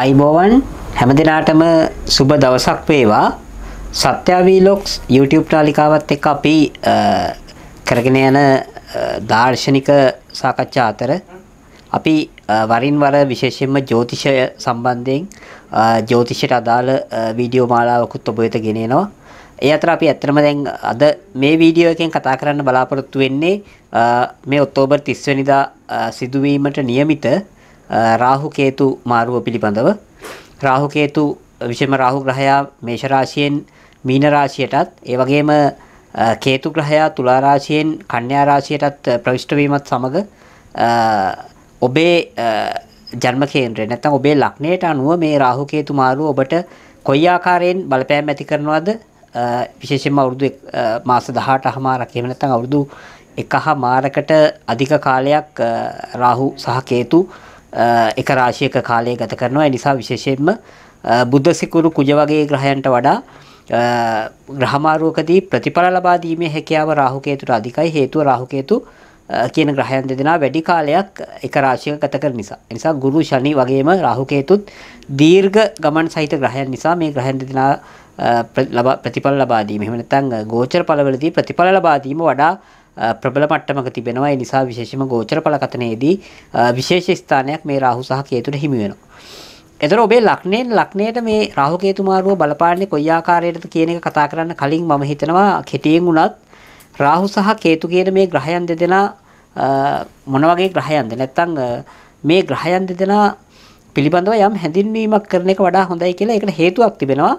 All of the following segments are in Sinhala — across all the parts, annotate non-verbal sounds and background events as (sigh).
අයිබෝවන් හැම දෙනාටම සුබ දවසක් වේවා සත්‍යවීලොක්ස් YouTube නාලිකාවත් එක්ක අපි කරගෙන යන දාර්ශනික සාකච්ඡා අතර අපි වරින් වර විශේෂයෙන්ම ජ්‍යොතිෂය සම්බන්ධයෙන් ජ්‍යොතිෂයට අදාළ වීඩියෝ මාලාවකුත් ඔබ වෙත ගෙනෙනවා. ඒ අතර අපි ඇත්තටම දැන් අද මේ වීඩියෝ එකෙන් කතා කරන්න බලාපොරොත්තු වෙන්නේ මේ ඔක්තෝබර් 30 වෙනිදා සිදුවීමට નિયમિત රාහු කේතු මාරුව පිළිබඳව රාහු කේතු විශේෂම රාහු ග්‍රහයා මේෂ රාශියෙන් මීන රාශියටත් ඒ වගේම කේතු ග්‍රහයා තුලා රාශියෙන් කන්‍යා රාශියටත් ප්‍රවිෂ්ඨ වීමත් සමග ඔබේ ජන්ම කේන්ද්‍රය නැත්නම් ඔබේ ලග්නයට අනුව මේ රාහු කේතු මාරුව ඔබට කොයි ආකාරයෙන් බලපෑම් ඇති කරනවද විශේෂයෙන්ම අවුරුදු මාස 18 හමාරක් එහෙම නැත්නම් අවුරුදු එකහ මාරකට අධික කාලයක් රාහු සහ කේතු එක රාශියක කාලය ගත කරනවා. ඒ නිසා විශේෂයෙන්ම බුද්ධ සිකුරු කුජ වගේ ග්‍රහයන්ට වඩා ග්‍රහමාරුවකදී ප්‍රතිඵල ලබා දීමේ හැකියාව රාහු කේතුට අධිකයි. හේතුව රාහු කේතු කියන ග්‍රහයන් දෙදෙනා වැඩි කාලයක් එක රාශියක ගත කරන නිසා. ඒ නිසා ගුරු ශනි වගේම රාහු කේතුත් දීර්ඝ ගමන් සහිත ග්‍රහයන් නිසා මේ ග්‍රහයන් දෙදෙනා ප්‍රතිඵල ලබා දීම. එහෙම නැත්නම් ගෝචර ඵලවලදී ප්‍රතිඵල ලබා දීම වඩා ප්‍රබල මට්ටමක තිබෙනවා. ඒ නිසා විශේෂම ගෝචර පලකතනයේදී විශේෂ ස්ථානයක් මේ රාහු සහ කේතුට හිමි වෙනවා. එතකොට ඔබේ ලක්ෂණයෙන් ලක්ණයට මේ රාහු කේතු මාරුව බලපාන්නේ කොයි ආකාරයකටද කියන එක කතා කරන්න කලින් මම හිතනවා කෙටියෙන් උනත් රාහු සහ කේතු කියන මේ ග්‍රහයන් දෙදෙනා මොන වගේ ග්‍රහයන්ද නැත්නම් මේ ග්‍රහයන් දෙදෙනා පිළිබඳව යම් හැඳින්වීමක් කරන එක වඩා හොඳයි කියලා ඒකට හේතුවක් තිබෙනවා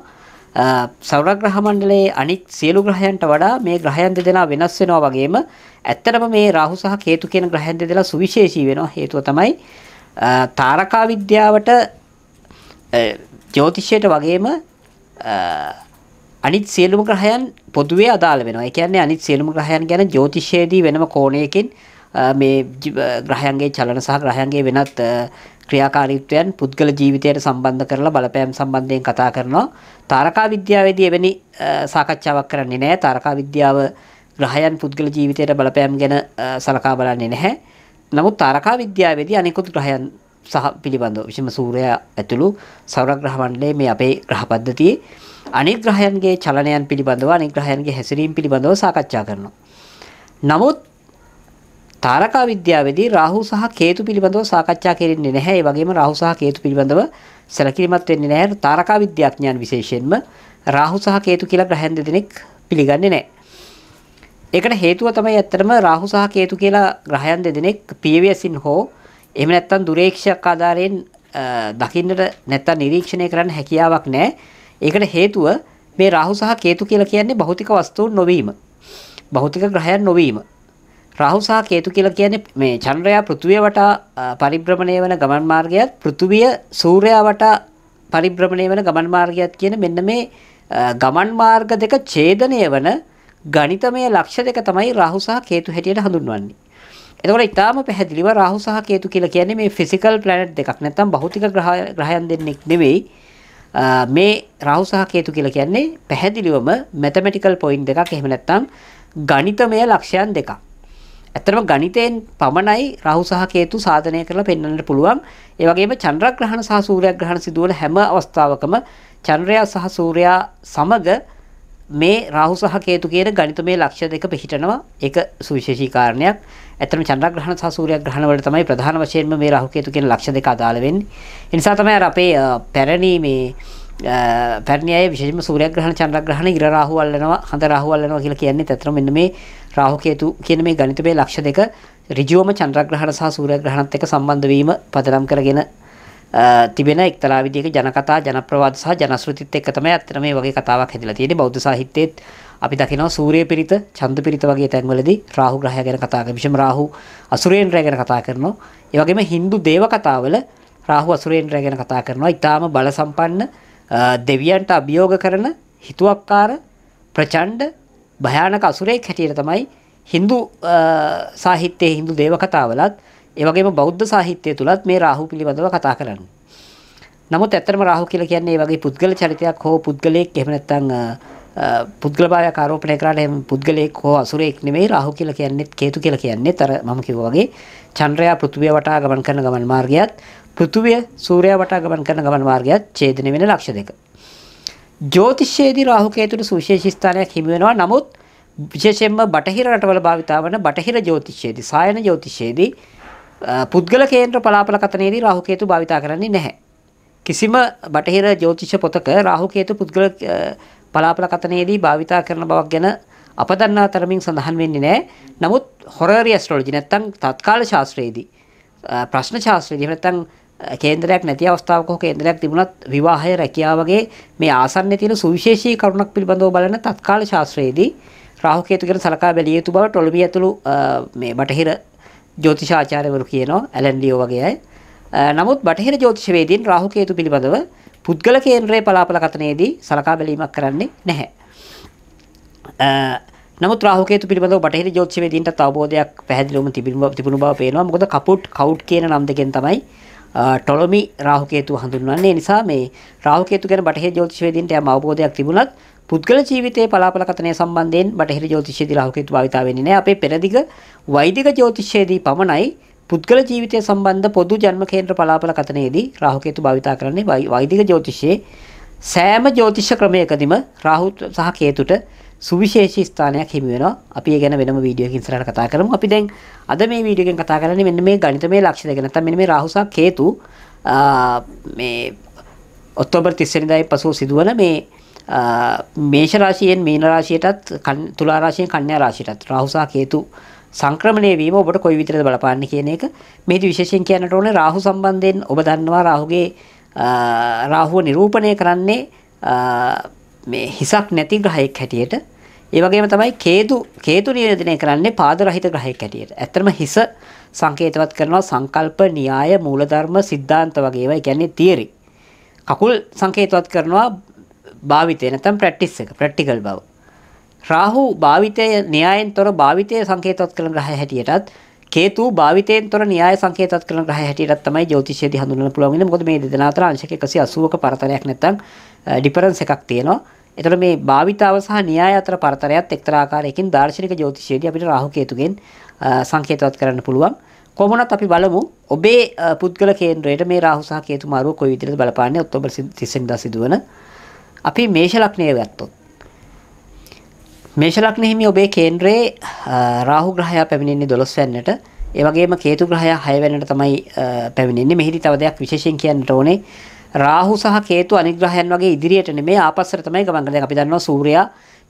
සෞර ග්‍රහ මණ්ඩලයේ අනිත් සියලු ග්‍රහයන්ට වඩා මේ ග්‍රහයන් දෙදෙනා වෙනස් වෙනවා වගේම ඇත්තටම මේ රාහු සහ කේතු කියන ග්‍රහයන් දෙදෙනා සුවිශේෂී වෙනවා හේතුව තමයි තාරකා විද්‍යාවට ජ්‍යොතිෂයට වගේම අනිත් සියලුම ග්‍රහයන් පොදුවේ අදාළ වෙනවා. ඒ කියන්නේ අනිත් සියලුම ග්‍රහයන් ගැන ජ්‍යොතිෂයේදී වෙනම කෝණයකින් මේ ග්‍රහයන්ගේ චලන සහ ග්‍රහයන්ගේ වෙනත් ක්‍රියාකාරීත්වයන් පුද්ගල ජීවිතයට සම්බන්ධ කරලා බලපෑම් සම්බන්ධයෙන් කතා කරනවා. තාරකා විද්‍යාවේදී එවැනි සාකච්ඡාවක් කරන්නේ නැහැ. තාරකා විද්‍යාව ග්‍රහයන් පුද්ගල ජීවිතයට බලපෑම් ගැන සලකා බලන්නේ නැහැ. නමුත් තාරකා විද්‍යාවේදී අනෙකුත් ග්‍රහයන් සහ පිළිබඳව විශේෂම සූර්යයා ඇතුළු සෞර ග්‍රහ මණ්ඩලයේ මේ අපේ ග්‍රහ පද්ධතියේ අනෙක් ග්‍රහයන්ගේ චලනයන් පිළිබඳව අනෙක් ග්‍රහයන්ගේ හැසිරීම පිළිබඳව සාකච්ඡා කරනවා. නමුත් තාරකා විද්‍යාවේදී රාහු සහ කේතු පිළිබඳව සාකච්ඡා කෙරෙන්නේ නැහැ. ඒ වගේම රාහු සහ කේතු පිළිබඳව සැලකිලිමත් වෙන්නේ නැහැ. තාරකා විද්‍යාඥයන් විශේෂයෙන්ම රාහු සහ කේතු කියලා ග්‍රහයන් දෙදෙනෙක් පිළිගන්නේ නැහැ. ඒකට හේතුව තමයි ඇත්තටම රාහු සහ කේතු කියලා ග්‍රහයන් දෙදෙනෙක් පියවියසින් හෝ එහෙම නැත්නම් දුරේක්ෂක ආධාරයෙන් දකින්නට නැත්නම් නිරීක්ෂණය කරන්න හැකියාවක් නැහැ. ඒකට හේතුව මේ රාහු සහ කේතු කියලා කියන්නේ භෞතික වස්තුන් නොවීම. භෞතික ග්‍රහයන් නොවීම. රාහු සහ කේතු කියලා කියන්නේ මේ චන්ද්‍රයා පෘථිවිය වටා පරිභ්‍රමණය වෙන ගමන් මාර්ගයත් පෘථිවිය සූර්යයා වටා පරිභ්‍රමණය වෙන ගමන් මාර්ගයත් කියන මෙන්න මේ ගමන් මාර්ග දෙක ඡේදනය වන ගණිතමය ලක්ෂ්‍ය දෙක තමයි රාහු සහ කේතු හැටියට හඳුන්වන්නේ. එතකොට ඊටාම පැහැදිලිව රාහු සහ කේතු කියලා කියන්නේ මේ ෆිසිකල් ප්ලැනට් දෙකක් නැත්නම් භෞතික ග්‍රහයන් දෙන්නෙක් නෙවෙයි. මේ රාහු සහ කේතු කියලා කියන්නේ පැහැදිලිවම මැතමැටිකල් පොයින්ට් දෙකක් එහෙම නැත්නම් ගණිතමය ලක්ෂයන් දෙකක්. ඇත්තටම ගණිතයෙන් පමණයි රහු සහ කේතු සාධනය කරලා පෙන්වන්නට පුළුවන්. ඒ වගේම චන්ද්‍රග්‍රහණ සහ සූර්යග්‍රහණ සිදුවන හැම අවස්ථාවකම චන්ද්‍රයා සහ සූර්යයා සමග මේ රාහු සහ කේතු කියන ගණිතමය ලක්ෂ්‍ය දෙක පිහිටනවා. ඒක සුවිශේෂී කාරණයක්. ඇත්තටම චන්ද්‍රග්‍රහණ සහ සූර්යග්‍රහණ වල තමයි ප්‍රධාන වශයෙන්ම මේ රාහු කේතු කියන ලක්ෂ්‍ය දෙක අදාළ වෙන්නේ. ඒ නිසා තමයි අපේ පැරණි මේ පැරණි අය විශේෂයෙන්ම සූර්යග්‍රහණ චන්ද්‍රග්‍රහණ ඉර රාහු අල්ලනවා හඳ රාහු අල්ලනවා කියලා කියන්නේ ඇත්තටම මෙන්න මේ රාහු කේතු කියන මේ ගණිතමය ලක්ෂ දෙක ඍජුවම චන්ද්‍රග්‍රහණ සහ සූර්යග්‍රහණත් එක්ක සම්බන්ධ වීම පදනම් කරගෙන තිබෙන එක්තරා විදියක ජනකතා ජනප්‍රවාද සහ ජනශ්‍රුතිත් එක්ක තමයි ඇත්තට මේ වගේ කතාවක් හැදිලා තියෙන්නේ බෞද්ධ සාහිත්‍යයේත් අපි දකිනවා සූර්ය පිරිත, චන්ද පිරිත වගේ තැන්වලදී රාහු ග්‍රහය ගැන කතා කරනවා. විශේෂම රාහු අසුරේන්ද්‍රය ගැන කතා කරනවා. ඒ වගේම Hindu දේව කතාවල රාහු අසුරේන්ද්‍රය ගැන කතා කරනවා. ඊටාම බල සම්පන්න දෙවියන්ට අභියෝග කරන හිතුවක්කාර ප්‍රචණ්ඩ භයානක අසුරෙක් හැටියට තමයි Hindu සාහිත්‍යයේ Hindu දේව කතාවලත් ඒ වගේම බෞද්ධ සාහිත්‍යය තුලත් මේ රාහු පිළිබඳව කතා කරන්නේ. නමුත් ඇත්තටම රාහු කියලා කියන්නේ මේ වගේ පුද්ගල චරිතයක් හෝ පුද්ගලයෙක් එහෙම නැත්නම් පුද්ගල භාවයක් ආරෝපණය කරාට එහෙම පුද්ගලයෙක් හෝ අසුරයෙක් නෙමෙයි රාහු කියලා කියන්නේත් කේතු කියලා කියන්නේත් අර මම කිව්වා වගේ චන්ද්‍රයා පෘථිවිය වටා ගමන් කරන ගමන් මාර්ගයත් පෘථුවිය සූර්යයා වටා ගමන් කරන ගමන් මාර්ගයත් ඡේදනය වෙන ලක්ෂ දෙක. ජ්‍යොතිෂයේදී රාහු කේතුට සුවිශේෂී ස්ථානයක් හිමි වෙනවා. නමුත් විශේෂයෙන්ම බටහිර රටවල භාවිතා වන බටහිර ජ්‍යොතිෂයේදී සායන ජ්‍යොතිෂයේදී පුද්ගල කේන්ද්‍ර පලාපල කතනයේදී රාහු කේතු භාවිතා කරන්නේ නැහැ. කිසිම බටහිර ජ්‍යොතිෂ පොතක රාහු කේතු පුද්ගල පලාපල කතනයේදී භාවිතා කරන බවක් ගැන අප දන්නා තරමින් සඳහන් වෙන්නේ නැහැ. නමුත් හොරරි ඇස්ට්‍රොලොජි නැත්තම් තත්කාල ශාස්ත්‍රයේදී ප්‍රශ්න ශාස්ත්‍රයේදී නැත්තම් කේන්දරයක් නැති අවස්ථාවක හෝ කේන්දරයක් තිබුණත් විවාහය රැකියාව වගේ මේ ආසන්නයේ තියෙන සුවිශේෂී කරුණක් පිළිබඳව බලන තත්කාල ශාස්ත්‍රයේදී රාහු කේතු ගැන සලකා බැලිය යුතු බව ටොලමි ඇතුළු මේ බටහිර ජ්‍යොතිෂාචාර්යවරු කියනවා ඇලන් ලියෝ වගේ අය. නමුත් බටහිර ජ්‍යොතිෂවේදීන් රාහු කේතු පිළිබඳව පුද්ගල කේන්ද්‍රයේ පලාපල කතනයේදී සලකා බැලීමක් කරන්නේ නැහැ. නමුත් රාහු කේතු පිළිබඳව බටහිර ජ්‍යොතිෂවේදීන්ට අවබෝධයක් පැහැදිලිවම තිබුණු බව පේනවා. මොකද කපුට් කවුට් කියන නම් දෙකෙන් තමයි ටොලොමි රාහුකේතු හඳුන්වන්නේ නිසා මේ රාහුකේතු ගැන බටහිර ජ්‍යොතිෂවේදීන්ට යම් අවබෝධයක් තිබුණත් පුද්ගල ජීවිතයේ පලාපල කතනය සම්බන්ධයෙන් බටහිර ජ්‍යොතිෂයේදී රාහුකේතු භාවිතා වෙන්නේ නැහැ. අපේ පෙරදිග වෛදික ජ්‍යොතිෂයේදී පමණයි පුද්ගල ජීවිතය සම්බන්ධ පොදු ජන්ම කේන්ද්‍ර පලාපල කතනයේදී රාහුකේතු භාවිතා කරන්නේ වෛදික ජ්‍යොතිෂයේ සෑම ජ්‍යොතිෂ ක්‍රමයකදීම රාහු සහ කේතුට සුවිශේෂී ස්ථානයක් හිමි වෙනවා. අපි ඒ ගැන වෙනම වීඩියෝ එකකින් ඉස්සරහට කතා කරමු. අපි දැන් අද මේ වීඩියෝ එකෙන් කතා කරන්නේ මෙන්න මේ ගණිතමය ලක්ෂණ ගැන. නැත්නම් මෙන්න මේ රාහු සහ කේතු මේ ඔක්තෝබර් 30 වෙනිදායි පසු සිදුවන මේ මේෂ රාශියෙන් මීන රාශියටත් තුලා රාශියෙන් කන්‍යා රාශියටත් රාහු සහ කේතු සංක්‍රමණය වීම ඔබට කොයි විතරද බලපාන්නේ කියන එක මේදී විශේෂයෙන් කියන්නට ඕනේ රාහු සම්බන්ධයෙන් ඔබ දන්නවා රාහුගේ රාහුව නිරූපණය කරන්නේ මේ හිසක් නැති ග්‍රහයෙක් හැටියට ඒ වගේම තමයි කේතු කේතු නියෝජනය කරන්නේ පාද රහිත ග්‍රහයෙක් හැටියට. ඇත්තටම හිස සංකේතවත් කරනවා සංකල්ප, න්‍යාය, මූලධර්ම, સિદ્ધාන්ත වගේ ඒවා. කියන්නේ තියරි. කකුල් සංකේතවත් කරනවා භාවිතය නැත්නම් ප්‍රැක්ටිස් එක, ප්‍රැක්ටිකල් බව. රාහු භාවිතය න්‍යායෙන් තොර භාවිතය සංකේතවත් කරන ග්‍රහය හැටියටත් කේතු භාවිතයෙන් තොර න්‍යාය සංකේතවත් කරන ග්‍රහය හැටියටත් තමයි ජ්‍යොතිෂයේදී හඳුන්වන්න පුළුවන් වෙන්නේ. මොකද මේ දෙදෙනා අතර අංශක 180ක පරතරයක් නැත්තම් ඩිෆරන්ස් එකක් තියෙනවා. එතකොට මේ භාවිතාව සහ න්‍යාය අතර පරතරයත් එක්තරා ආකාරයකින් දාර්ශනික ජ්‍යොතිෂයේදී අපිට රාහු කේතුගෙන් සංකේතවත් කරන්න පුළුවන්. කොහොමනත් අපි බලමු ඔබේ පුද්ගල කේන්ද්‍රයට මේ රාහු සහ කේතු මාරුව කොයි විදිහට බලපාන්නේ ඔක්තෝබර් 30 වෙනිදා සිදුවන අපි මේෂ ලග්නය ගත්තොත් මේෂලක්න හිමි ඔබේ කේන්ද්‍රයේ රාහු ග්‍රහයා පැමිණෙන්නේ 12 වෙනිට ඒ වගේම කේතු ග්‍රහයා 6 වෙනිට තමයි පැමිණෙන්නේ මෙහිදී තව දෙයක් විශේෂයෙන් කියන්නට ඕනේ රාහු සහ කේතු අනිත් ග්‍රහයන් වගේ ඉදිරියට නෙමෙයි ආපස්සට තමයි ගමන් කරන්නේ අපි දන්නවා සූර්යයා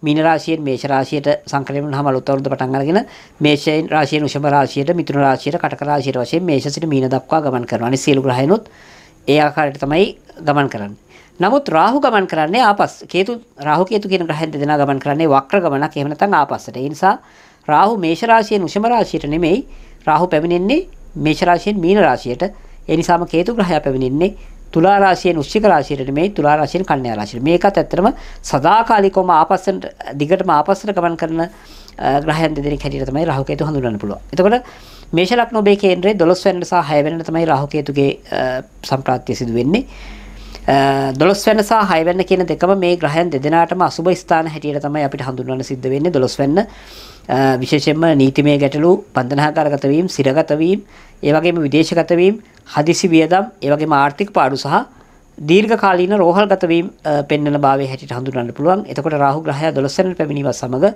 මීන රාශියෙන් මේෂ රාශියට සංක්‍රමණය වුණාම අලුත් අවුරුද්ද පටන් අරගෙන මේෂයෙන් රාශියෙන් උෂභ රාශියට මිථුන රාශියට කටක රාශියට වශයෙන් මේෂ සිට මීන දක්වා ගමන් කරනවා අනිත් සියලු ග්‍රහයනොත් ඒ ආකාරයට තමයි ගමන් කරන්නේ නමුත් රාහු ගමන් කරන්නේ ආපස්. කේතු රාහු කේතු කියන ග්‍රහයන් දෙදෙනා ගමන් කරන්නේ වක්‍ර ගමනක්. එහෙම නැත්නම් ආපස්සට. ඒ නිසා රාහු මේෂ රාශියෙන් උෂම රාශියට නෙමෙයි රාහු පැමිණෙන්නේ මේෂ රාශියෙන් මීන රාශියට. ඒ නිසාම කේතු ග්‍රහයා පැමිණෙන්නේ තුලා රාශියෙන් වෘශ්චික රාශියට නෙමෙයි තුලා රාශියෙන් කන්‍යා රාශියට. මේකත් ඇත්තටම සදාකාලිකවම ආපස්සට දිගටම ආපස්සට ගමන් කරන ග්‍රහයන් දෙදෙනෙක් හැටියට තමයි රාහු කේතු හඳුන්වන්න පුළුවන්. එතකොට මේෂ ලග්න ඔබේ කේන්ද්‍රයේ 12 වෙනිදා සහ 6 වෙනිදා තමයි රාහු කේතුගේ සම්ප්‍රාප්තිය සිදු වෙන්නේ. 12 වෙනි සහ 6 වෙනි කියන දෙකම මේ ග්‍රහයන් දෙදෙනාටම අසුබ ස්ථාන හැටියට තමයි අපිට හඳුන්වන්න සිද්ධ වෙන්නේ 12 වෙනි විශේෂයෙන්ම නීතිමය ගැටලු බන්ධනාකාරගත වීම, සිරගත වීම, ඒ වගේම විදේශගත වීම, හදිසි වියදම්, ඒ වගේම ආර්ථික පාඩු සහ දීර්ඝකාලීන රෝහල්ගත වීම පෙන්වන භාවයේ හැටියට හඳුන්වන්න පුළුවන්. එතකොට රාහු ග්‍රහය 12 වෙනි පැමිණීම සමග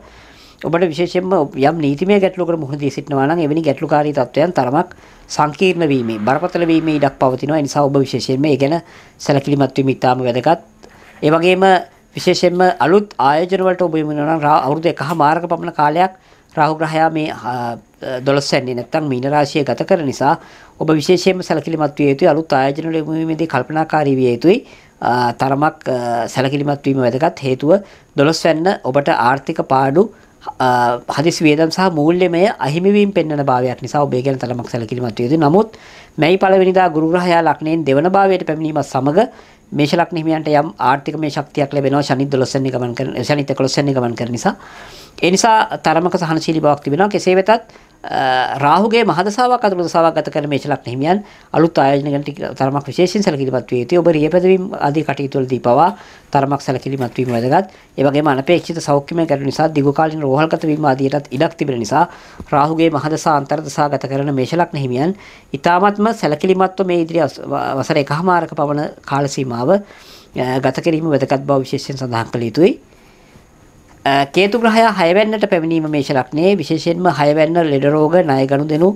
ඔබට විශේෂයෙන්ම යම් නීතිමය ගැටලුවකට මුහුණ දී සිටිනවා නම් එවැනි ගැටලුකාරී තත්ත්වයන් තරමක් සංකීර්ණ වීමේ බරපතල වීමේ ඉඩක් පවතිනවා. ඒ නිසා ඔබ විශේෂයෙන්ම ඒ ගැන සැලකිලිමත් වීම ඉතාම වැදගත්. ඒ වගේම විශේෂයෙන්ම අලුත් ආයෝජන වලට ඔබ යොමු වෙනවා නම් අවුරුදු 1 මාර්ග පමණ කාලයක් රාහු ග්‍රහයා මේ 12 සැන්නේ නැත්තම් මීන රාශිය ගත කර නිසා ඔබ විශේෂයෙන්ම සැලකිලිමත් විය යුතුයි අලුත් ආයෝජන වල යොමු වීමේදී කල්පනාකාරී විය යුතුයි තරමක් සැලකිලිමත් වීම වැදගත් හේතුව 12 වෙන්න ඔබට ආර්ථික පාඩු හදිසි වේදම් සහ මූල්‍යමය අහිමිවීම පෙන්වන භාවයක් නිසා ඔබේ ගැන තරමක් සැලකිලිමත් විය යුතුයි. නමුත් මැයි පළවෙනිදා ගුරු ග්‍රහයා ලග්නයෙන් දෙවන භාවයට පැමිණීමත් සමග මේෂ ලග්න හිමියන්ට යම් ආර්ථිකමය ශක්තියක් ලැබෙනවා. ශනි 12 වෙනි ගමන් කරන ශනි 11 වෙනි ගමන් කරන නිසා ඒ නිසා තරමක සහනශීලී බවක් තිබෙනවා. කෙසේ වෙතත් රාහුගේ මහදසාවක් අතුරු දසාවක් ගත කරන මේ චලක් හිමියන් අලුත් ආයෝජන ගැන තරමක් විශේෂයෙන් සැලකිලිමත් විය යුතුයි. ඔබ රියපැදවීම් ආදී කටයුතු වලදී පවා තරමක් සැලකිලිමත් වීම වැදගත්. ඒ වගේම අනපේක්ෂිත සෞඛ්‍යමය ගැටලු නිසා දීර්ඝකාලීන රෝහල්ගත වීම ආදීටත් ඉඩක් තිබෙන නිසා රාහුගේ මහදසා අන්තර දසා ගත කරන මේෂලක් හිමියන් ඊ타මත්ම සැලකිලිමත්ව මේ ඉදිරි වසර එකහමාරක පමණ කාල සීමාව ගත කිරීම වැදගත් බව විශේෂයෙන් සඳහන් කළ යුතුයි. කේතු ග්‍රහය 6 වෙන්නට පැමිණීම මේෂ ලග්නයේ විශේෂයෙන්ම 6 වෙන්න ලෙඩ රෝග ණය ගනුදෙනු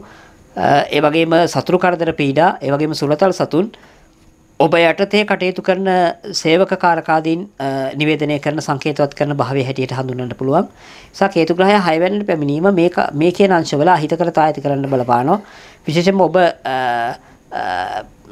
ඒ වගේම සතුරු කරදර පීඩා ඒ වගේම සුලතල් සතුන් ඔබ යටතේ කටයුතු කරන සේවක කාරකාදීන් නිවේදනය කරන සංකේතවත් කරන භාවයේ හැටියට හඳුන්වන්න පුළුවන්. නිසා කේතු ග්‍රහය 6 වෙන්නට පැමිණීම මේක මේකේ අංශවල අහිතකරතා ඇති කරන්න බලපානවා. විශේෂයෙන්ම ඔබ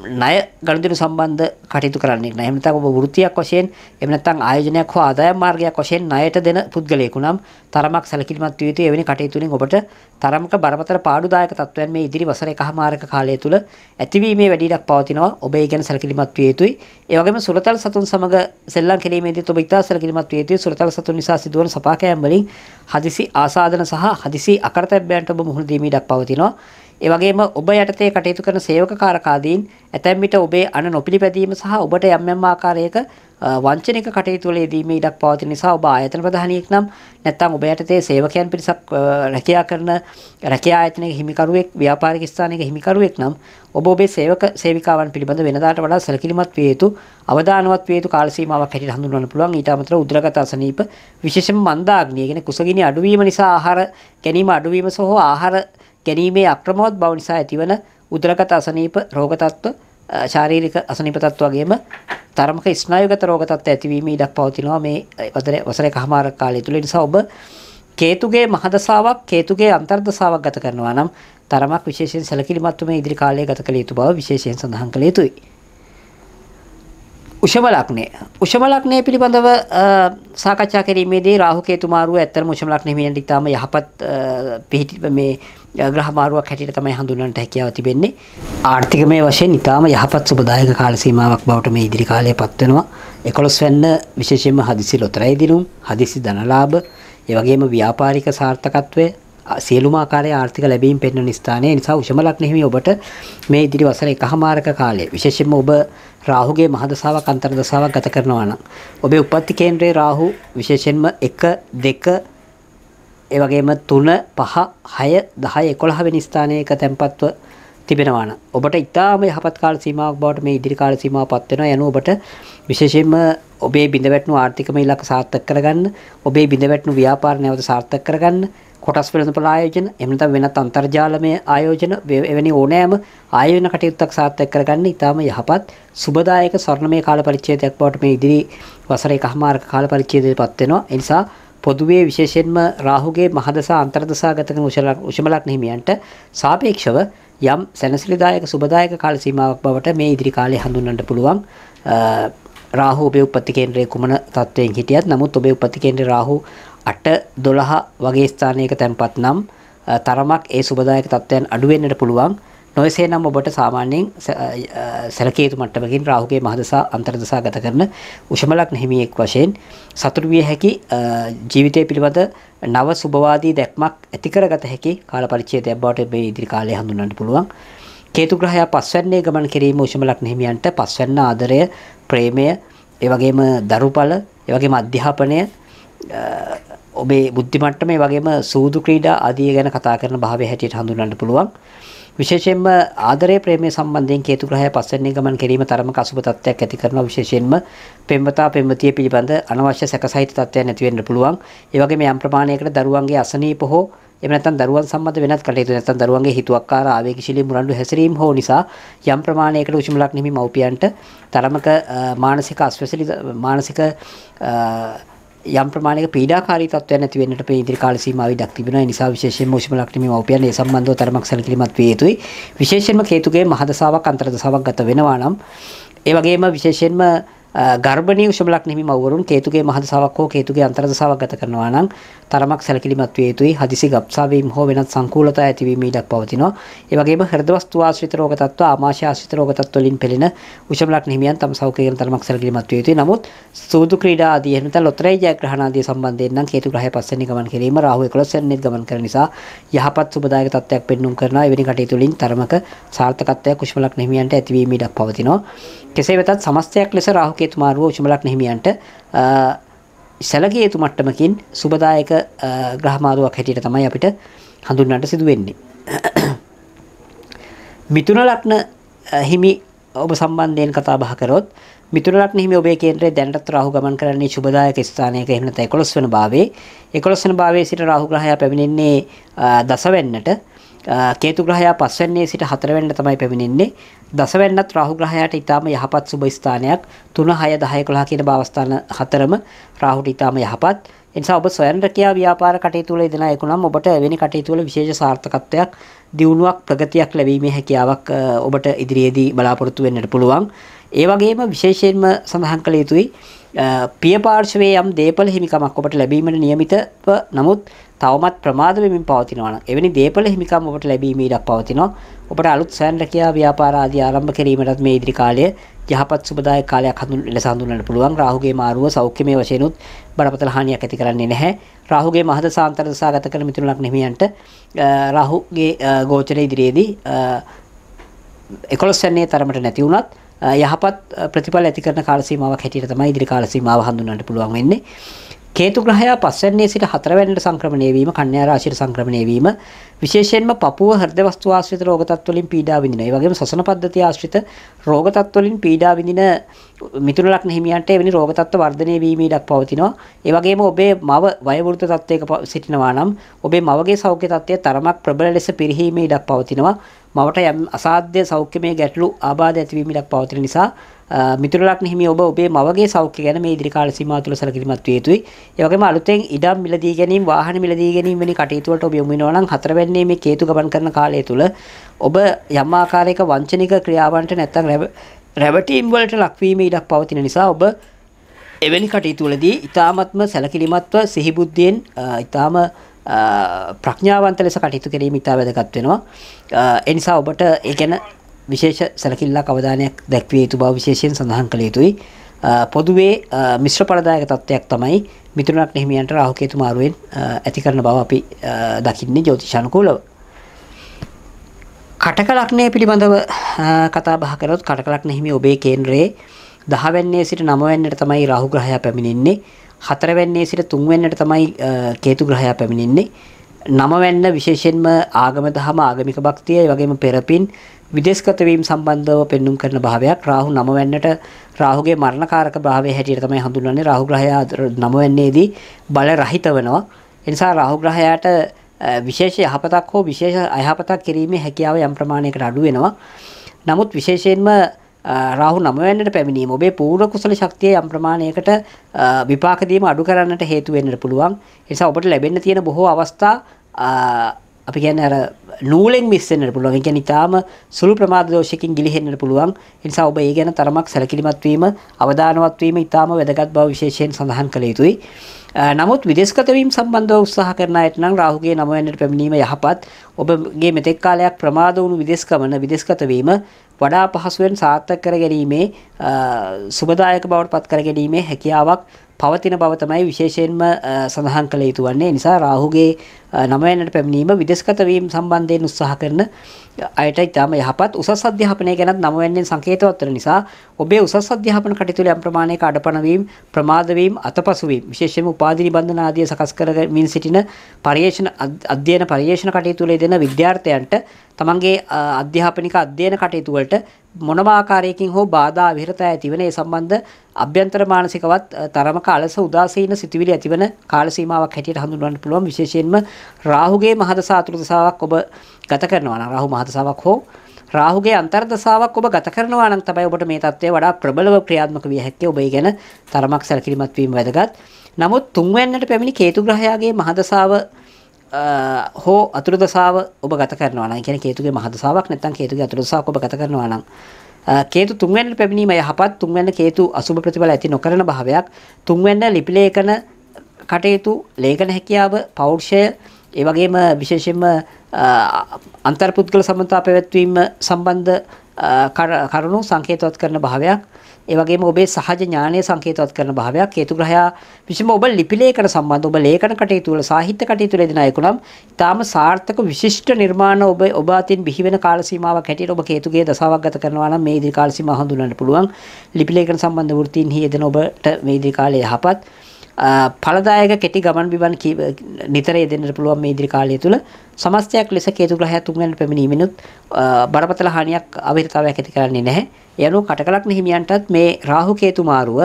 ණය ගනුදෙනු සම්බන්ධ කටයුතු කරන්නෙක් නෑ. එහෙම නැත්නම් ඔබ වෘත්තියක් වශයෙන් එහෙම නැත්නම් ආයෝජනයක් හෝ ආදායම් මාර්ගයක් වශයෙන් ණයට දෙන පුද්ගලයෙකු නම් තරමක් සැලකිලිමත් විය යුතු එවැනි කටයුතු වලින් ඔබට තරමක බරපතල පාඩුදායක තත්ත්වයන් මේ ඉදිරි වසර එකහමාරක කාලය තුල ඇතිවීමේ වැඩිඩක් පවතිනවා. ඔබ ඒ ගැන සැලකිලිමත් විය යුතුයි. ඒ වගේම සුරතල් සතුන් සමග සෙල්ලම් කිරීමේදී ඔබ ඉතා සැලකිලිමත් විය යුතුයි. සුරතල් සතුන් නිසා සිදුවන සපාකෑම් වලින් හදිසි ආසාදන සහ හදිසි අකරතැබ්බයන්ට ඔබ මුහුණ දීමේ ඉඩක් පවතිනවා. ඒ වගේම ඔබ යටතේ කටයුතු කරන සේවක කාරකාදීන් ඇතැම් විට ඔබේ අණ නොපිළිපැදීම සහ ඔබට යම් යම් ආකාරයක වංචනික කටයුතු වල යෙදීමේ ඉඩක් පවතින නිසා ඔබ ආයතන ප්‍රධානියෙක් නම් නැත්නම් ඔබ යටතේ සේවකයන් පිරිසක් රැකියා කරන රැකියා ආයතනයක හිමිකරුවෙක් ව්‍යාපාරික ස්ථානයක හිමිකරුවෙක් නම් ඔබ ඔබේ සේවක සේවිකාවන් පිළිබඳ වෙනදාට වඩා සැලකිලිමත් විය යුතු අවදානවත් විය යුතු කාල සීමාවක් හැටියට හඳුන්වන්න පුළුවන් ඊට අමතරව උද්‍රගත අසනීප විශේෂයෙන්ම මන්දාග්නිය කියන කුසගිනි අඩුවීම නිසා ආහාර ගැනීම අඩුවීම සහ ආහාර ගැනීමේ අප්‍රමෝත් බව නිසා ඇතිවන උදරගත අසනීප රෝග තත්ත්ව ශාරීරික අසනීප තත්ත්ව වගේම තරමක ස්නායුගත රෝග තත්ත්ව ඇතිවීම ඉඩක් පවතිනවා මේ වසරේ වසරේකමාර කාලය තුල නිසා ඔබ කේතුගේ මහදසාවක් කේතුගේ අන්තර්දසාවක් ගත කරනවා නම් තරමක් විශේෂයෙන් සැලකිලිමත්ව මේ ඉදිරි කාලය ගත කළ යුතු බව විශේෂයෙන් සඳහන් කළ යුතුයි උෂමලක්නේ උෂමලක්නය පිළිබඳව සාකච්ඡා කිරීමේදී රාහුකේතුමාරුව ඇත්තරම උෂමලක්නය මියන් ඉතාම යහපත් පිහිටි මේ ග්‍රහමාරුවක් හැටියට තමයි හඳුන්වන්නට හැකියාව තිබෙන්නේ ආර්ථිකමය වශයෙන් ඉතාම යහපත් සුබදායක කාල සීමාවක් බවට මේ ඉදිරි කාලය පත්වෙනවා එකොළොස් වැන්න විශේෂයෙන්ම හදිසි ලොතරැයි දිනුම් හදිසි ධනලාභ ඒ වගේම ව්‍යාපාරික සාර්ථකත්වය සියලුම ආකාරයේ ආර්ථික ලැබීම් පෙන්වන ස්ථානය නිසා උෂම ලග්නෙහිමි ඔබට මේ ඉදිරි වසර එකහමාරක කාලයේ විශේෂයෙන්ම ඔබ රාහුගේ මහදසාවක් අන්තර් දසාවක් ගත කරනවා නම් ඔබේ උපත්ති කේන්ද්‍රයේ රාහු විශේෂයෙන්ම 1 2 ඒ වගේම 3 5 6 10 11 වෙනි ස්ථානයක තැන්පත්ව තිබෙනවා නම් ඔබට ඉතාම යහපත් කාල සීමාවක් බවට මේ ඉදිරි කාල සීමාව පත් වෙනවා යනු ඔබට විශේෂයෙන්ම ඔබේ බිඳවැටුණු ආර්ථිකම ඉලක්ක සාර්ථක කරගන්න ඔබේ බිඳවැටුණු ව්‍යාපාර නැවත සාර්ථක කරගන්න කොටස් වෙළඳපොළ ආයෝජන එහෙම නැත්නම් වෙනත් අන්තර්ජාලමය ආයෝජන එවැනි ඕනෑම ආයෝජන කටයුත්තක් සාර්ථක කරගන්න ඉතාම යහපත් සුබදායක ස්වර්ණමය කාල පරිච්ඡේදයක් බවට මේ ඉදිරි වසරේ එකහමාරක කාල පරිච්ඡේදයටපත් වෙනවා ඒ නිසා පොදුවේ විශේෂයෙන්ම රාහුගේ මහදසා අන්තර්දසා ගත කරන උෂම ලග්න හිමියන්ට සාපේක්ෂව යම් සැනසිලිදායක සුබදායක කාල සීමාවක් බවට මේ ඉදිරි කාලේ හඳුන්වන්න පුළුවන් රාහු ඔබේ උපත්ති කේන්ද්‍රයේ කුමන තත්වයෙන් හිටියත් නමුත් ඔබේ උපත්ති කේන්ද්‍රය රාහු 8 12 වගේ ස්ථානයක තැන්පත් නම් තරමක් ඒ සුබදායක තත්ත්වයන් අඩු වෙන්නට පුළුවන් නොයසේ නම් ඔබට සාමාන්‍යයෙන් සැලකිය යුතු මට්ටමකින් රාහුගේ මහදසා අන්තර්දසා ගත කරන උෂම ලග්නහිමියෙක් වශයෙන් සතුටු විය හැකි ජීවිතය පිළිබඳ නව සුබවාදී දැක්මක් ඇති කරගත හැකි කාල පරිච්ඡේදයක් බවට මේ ඉදිරි කාලය හඳුන්වන්න පුළුවන්. කේතු ග්‍රහයා පස්වැන්නේ ගමන් කිරීම උෂම ලග්නහිමියන්ට පස්වැන්න ආදරය, ප්‍රේමය, ඒ වගේම දරුපල, ඒ වගේම අධ්‍යාපනය ඔබේ බුද්ධිමට්ටමේ වගේම සූදු ක්‍රීඩා ආදී ගැන කතා කරන භාවය හැටියට හඳුන්වන්න පුළුවන්. විශේෂයෙන්ම ආදරය ප්‍රේමය සම්බන්ධයෙන් කේතු ග්‍රහය පස්වෙනි ගමන් කිරීම තරමක අසුබ තත්ත්වයක් ඇති කරනවා විශේෂයෙන්ම පෙම්වතා පෙම්වතිය පිළිබඳ අනවශ්‍ය සැකසහිත තත්ත්වයක් නැති වෙන්න පුළුවන්. ඒ වගේම යම් ප්‍රමාණයකට දරුවන්ගේ අසනීප හෝ එහෙම නැත්නම් දරුවන් සම්බන්ධ වෙනත් කටයුතු නැත්නම් දරුවන්ගේ හිතුවක්කාර ආවේගශීලී මුරණ්ඩු හැසිරීම හෝ නිසා යම් ප්‍රමාණයකට උෂ්මලක් නිමි මව්පියන්ට තරමක මානසික අස්වැසිලි මානසික යම් ප්‍රමාණයක පීඩාකාරී තත්ත්වයක් නැති වෙන්නට මේ ඉදිරි කාල සීමාව ඉඩක් තිබෙනවා. ඒ නිසා විශේෂයෙන්ම උෂ්ම ලක්ෂණ මව්පියන් ඒ සම්බන්ධව තරමක් සැලකිලිමත් විය යුතුයි. විශේෂයෙන්ම හේතුගේ මහදසාවක් අන්තර්දසාවක් ගත වෙනවා නම් ඒ වගේම විශේෂයෙන්ම ගර්භණී උෂබලක් නිමි මව්වරුන් කේතුගේ මහදසාවක් හෝ කේතුගේ අන්තරදසාවක් ගත කරනවා නම් තරමක් සැලකිලිමත් විය යුතුයි. හදිසි ගබ්සා වීම හෝ වෙනත් සංකූලතා ඇතිවීම ඉඩක් පවතිනවා. ඒ වගේම හෘද වස්තු ආශ්‍රිත රෝග තත්ත්ව, ආමාශය ආශ්‍රිත රෝග තත්ත්ව වලින් පෙළෙන උෂබලක් නිමියන් තම සෞඛ්‍යය ගැන තරමක් සැලකිලිමත් විය යුතුයි. නමුත් සූදු ක්‍රීඩා ආදී එහෙම නැත්නම් ලොතරැයි ජයග්‍රහණ ආදී සම්බන්ධයෙන් නම් කේතු ග්‍රහය පස්වෙනි ගමන් කිරීම රාහු 11 වෙනිත් ගමන් කරන නිසා යහපත් සුබදායක තත්ත්වයක් පෙන්눔 කරනවා. එවැනි කටයුතු වලින් තරමක සාර්ථකත්වයක් උෂබලක් නිමියන්ට ඇතිවීම ඉඩක් පවතිනවා. කෙසේ වෙතත් සමස්තයක් ලෙස රාහු එතුමා රෝචමලක් නහිමියන්ට සැලගේ යුතු මට්ටමකින් සුබදායක ග්‍රහමාරුවක් හැටියට තමයි අපිට හඳුන්වන්නට සිදු වෙන්නේ. (clears throat) මිතුන ලග්න හිමි ඔබ සම්බන්ධයෙන් කතා බහ කරොත් මිතුන ලග්න හිමි ඔබේ කේන්ද්‍රයේ දැනටත් රාහු ගමන් කරන්නේ සුබදායක ස්ථානයක එහෙම නැත්නම් 11 වෙනි භාවයේ 11 වෙනි භාවයේ සිට රාහු ග්‍රහයා පැමිණෙන්නේ දසවැන්නට කේතු ග්‍රහයා පස්වැන්නේ සිට හතරවෙන්න තමයි පැමිණෙන්නේ දසවැන්නත් රාහු ග්‍රහයාට ඊටාම යහපත් සුබ ස්ථානයක් 3 6 10 11 කියන භවස්ථාන හතරම රාහුට ඊටාම යහපත් එනිසා ඔබ සොයන රැකියා ව්‍යාපාර කටයුතු වල යෙදෙන අයෙකු නම් ඔබට එවැනි කටයුතු වල විශේෂ සාර්ථකත්වයක් දියුණුවක් ප්‍රගතියක් ලැබීමේ හැකියාවක් ඔබට ඉදිරියේදී බලාපොරොත්තු වෙන්නට පුළුවන්. ඒ වගේම විශේෂයෙන්ම සඳහන් කළ යුතුයි පිය පාර්ශවයේ යම් දේපල හිමිකමක් ඔබට ලැබීමට නියමිතව නමුත් තවමත් ප්‍රමාද වෙමින් පවතිනවා නම් එවැනි දේපල හිමිකම් ඔබට ලැබීමේ ඉඩක් පවතිනවා. ඔබට අලුත් සෑම රැකියා ව්‍යාපාර ආදී ආරම්භ කිරීමටත් මේ ඉදිරි කාලය යහපත් සුබදායක කාලයක් ලෙස හඳුන්වන්නට පුළුවන්. රාහුගේ මාරුව සෞඛ්‍යමය වශයෙන් උත් බරපතල හානියක් ඇති කරන්නේ නැහැ. රාහුගේ මහද සාන්තර දසාගත කරන මිතුරු ලග්න හිමියන්ට රාහුගේ ගෝචරය ඉදිරියේදී 11 වෙනි තරමට නැති වුණත් යහපත් ප්‍රතිඵල ඇති කරන කාල සීමාවක් හැටියට තමයි ඉදිරි කාල සීමාව හඳුන්වන්නට පුළුවන් වෙන්නේ. කේතු ග්‍රහයා පස්වැන්නේ සිට හතරවැන්නට සංක්‍රමණය වීම කන්‍යා රාශියට සංක්‍රමණය වීම විශේෂයෙන්ම පපුව හෘද වස්තු ආශ්‍රිත රෝග තත්ත්ව වලින් පීඩා විඳින. ඒ වගේම සසන පද්ධතිය ආශ්‍රිත රෝග තත්ත්ව වලින් පීඩා විඳින මිතුරු ලග්න හිමියන්ට එවැනි රෝග තත්ත්ව වර්ධනය වීම ඉඩක් පවතිනවා. ඒ වගේම ඔබේ මව වයවෘත තත්ත්වයක සිටිනවා නම් ඔබේ මවගේ සෞඛ්‍ය තත්ත්වය තරමක් ප්‍රබල ලෙස පිරිහීමේ ඉඩක් පවතිනවා. මවට යම් අසාධ්‍ය සෞඛ්‍යමය ගැටලු ආබාධ ඇතිවීමක් පවතින නිසා මිතුරලක් හිමි ඔබ ඔබේ මවගේ සෞඛ්‍ය ගැන මේ ඉදිරි කාල සීමාව තුළ සැලකිලිමත් විය යුතුයි. ඒ වගේම අලුතෙන් ඉඩම් මිලදී ගැනීම, වාහන මිලදී ගැනීම වැනි කටයුතු වලට ඔබ යොමු වෙනවා නම් හතරවැන්නේ මේ කේතු ගමන් කරන කාලය තුළ ඔබ යම් ආකාරයක වංචනික ක්‍රියාවන්ට නැත්නම් රැවටීම් වලට ලක්වීම ඉඩක් පවතින නිසා ඔබ එවැනි කටයුතු වලදී ඊ타මත්ම සැලකිලිමත්ව සිහිබුද්ධියෙන් ඊ타ම ප්‍රඥාවන්ත ලෙස කටයුතු කිරීම ඉතා වැදගත් වෙනවා එනිසා ඔබට ඒ ගැන විශේෂ සැලකිල්ලා කවධානයක් දැක්විය යුතු බව විශේෂයෙන් සඳහන් කළ යුතුයි පොදුවේ මිශ්‍ර පලදායක තත්ත්වයක් තමයි මිතුරනක් නහිමියන්ට රාහකේතු මාරුවෙන් ඇති කරන බව අපි දකින්නේ ජෝතිෂානුකූලව කටකලක්නය පිළිබඳව කතා බහකරොත් කටකලක් නහිමි ඔබේ කේන්ද්‍රයේ දහවැන්නේ සිට නමවැන්නට තමයි රහු ග්‍රහය පැමිණෙන්නේ හතරවැන්නේ සිට තුන්වැන්නට තමයි කේතු ග්‍රහයා පැමිණෙන්නේ. නමවැන්න විශේෂයෙන්ම ආගම දහම ආගමික භක්තිය වගේම පෙරපින් විදේශගත වීම සම්බන්ධව පෙන්눔 කරන භාවයක් රාහු නමවැන්නට රාහුගේ මරණකාරක භාවයේ හැටියට තමයි හඳුන්වන්නේ රාහු ග්‍රහයා නමවැන්නේදී බල රහිත වෙනවා. ඒ නිසා රාහු ග්‍රහයාට විශේෂ යහපතක් හෝ විශේෂ අයහපතක් කිරීමේ හැකියාව යම් ප්‍රමාණයකට අඩු වෙනවා. නමුත් විශේෂයෙන්ම රාහු නමවැන්නට පැමිණීම ඔබේ පූර්ව කුසල ශක්තිය යම් ප්‍රමාණයකට විපාක දීම අඩු කරන්නට හේතු වෙන්නට පුළුවන්. ඒ නිසා ඔබට ලැබෙන්න තියෙන බොහෝ අවස්ථා අපි කියන්නේ අර නූලෙන් මිස් වෙන්නට පුළුවන්. ඒ කියන්නේ ඊටාම සුළු ප්‍රමාද දෝෂයකින් ගිලිහෙන්නට පුළුවන්. ඒ නිසා ඔබ ඒ ගැන තරමක් සැලකිලිමත් වීම, අවදානවත් වීම ඊටාම වැදගත් බව විශේෂයෙන් සඳහන් කළ යුතුයි. නමුත් විදේශගතවීම් සම්බන්ධව උත්සාහ කරන අයට නම් රාහුගේ නම වෙන්නට පැමිණීම යහපත්. ඔබගේ මෙතෙක් කාලයක් ප්‍රමාද වුණු විදේශ ගමන විදේශගත වීම වඩා පහසුවෙන් සාර්ථක කර ගැනීමේ සුබදායක බවට පත් කර ගැනීමේ හැකියාවක් පවතින බව තමයි විශේෂයෙන්ම සඳහන් කළ යුතු වන්නේ. නිසා රාහුගේ 9 වෙනිට පැමිණීම විදේශගත වීම සම්බන්ධයෙන් උත්සාහ කරන අයට ඉතාම යහපත් උසස් අධ්‍යාපනය ගැනත් 9 වෙනිෙන් සංකේතවත් වන නිසා ඔබේ උසස් අධ්‍යාපන කටයුතු යම් ප්‍රමාණයක අඩපණ වීම, ප්‍රමාද වීම, අතපසු වීම, විශේෂයෙන්ම උපාධි නිබන්ධන ආදී සකස් කරමින් සිටින පරිේෂණ අධ්‍යයන පරිේෂණ කටයුතු වල යෙදෙන විද්‍යාර්ථයන්ට තමන්ගේ අධ්‍යාපනික අධ්‍යයන කටයුතු වලට මොනම ආකාරයකින් හෝ බාධා විරතය ඇතිවන ඒ සම්බන්ධ අභ්‍යන්තර මානසිකවත් තරමක අලස උදාසීන සිතුවිලි ඇතිවන කාල සීමාවක් හැටියට හඳුන්වන්න පුළුවන් විශේෂයෙන්ම රාහුගේ මහදසා අතුරුදසාවක් ඔබ ගත කරනවා නම් රාහු මහදසාවක් හෝ රාහුගේ අන්තර්දසාවක් ඔබ ගත කරනවා නම් තමයි ඔබට මේ தත්ත්වය වඩා ප්‍රබලව ක්‍රියාත්මක විය හැක්කේ ඔබේ ගැන තරමක් සැලකිලිමත් වීම වැදගත්. නමුත් තුන්වැන්නට පැමිණි කේතු ග්‍රහයාගේ මහදසාව හෝ අතුරුදසාව ඔබ ගත කරනවා නම් කියන්නේ කේතුගේ මහදසාවක් නැත්නම් කේතුගේ අතුරුදසාවක් ඔබ ගත කරනවා නම් කේතු තුන්වැන්න පැමිණීම යහපත් තුන්වැන්න කේතු අසුභ ප්‍රතිඵල ඇති නොකරන භාවයක් තුන්වැන්න ලිපිලේඛන කටයුතු ලේඛන හැකියාව පෞර්ෂය ඒ වගේම විශේෂයෙන්ම අන්තර්පුද්ගල සමතා පැවැත්වීම සම්බන්ධ කරුණු සංකේතවත් කරන භාවයක් ඒ වගේම ඔබේ සහජ ඥානය සංකේතවත් කරන භාවයක් හේතු ග්‍රහයා විශේෂම ඔබ ලිපි ලේඛන සම්බන්ධ ඔබ ලේඛන කටයුතු වල සාහිත්‍ය කටයුතු වල දෙන අයෙකු නම් ඊටාම සාර්ථක විශිෂ්ට නිර්මාණ ඔබ ඔබ අතින් බිහි වෙන කාල සීමාවක් හැටියට ඔබ හේතුගේ දසාවක් ගත කරනවා නම් මේ ඉදිරි කාල සීමාව හඳුනන්න පුළුවන් ලිපි ලේඛන සම්බන්ධ වෘත්තීන්හි යෙදෙන ඔබට මේ ඉදිරි කාලයේ යහපත් ඵලදායක කෙටි ගමන් බිමන් නිතර යෙදෙන්නට පුළුවන් මේ ඉදිරි කාලය තුළ සමස්තයක් ලෙස කේතු ග්‍රහය තුන්වැනි පැමිණීමෙනුත් බරපතල හානියක් අවහිරතාවයක් ඇති කරන්නේ නැහැ. ඒ අනුව කටකලක් හිමියන්ටත් මේ රාහු කේතු මාරුව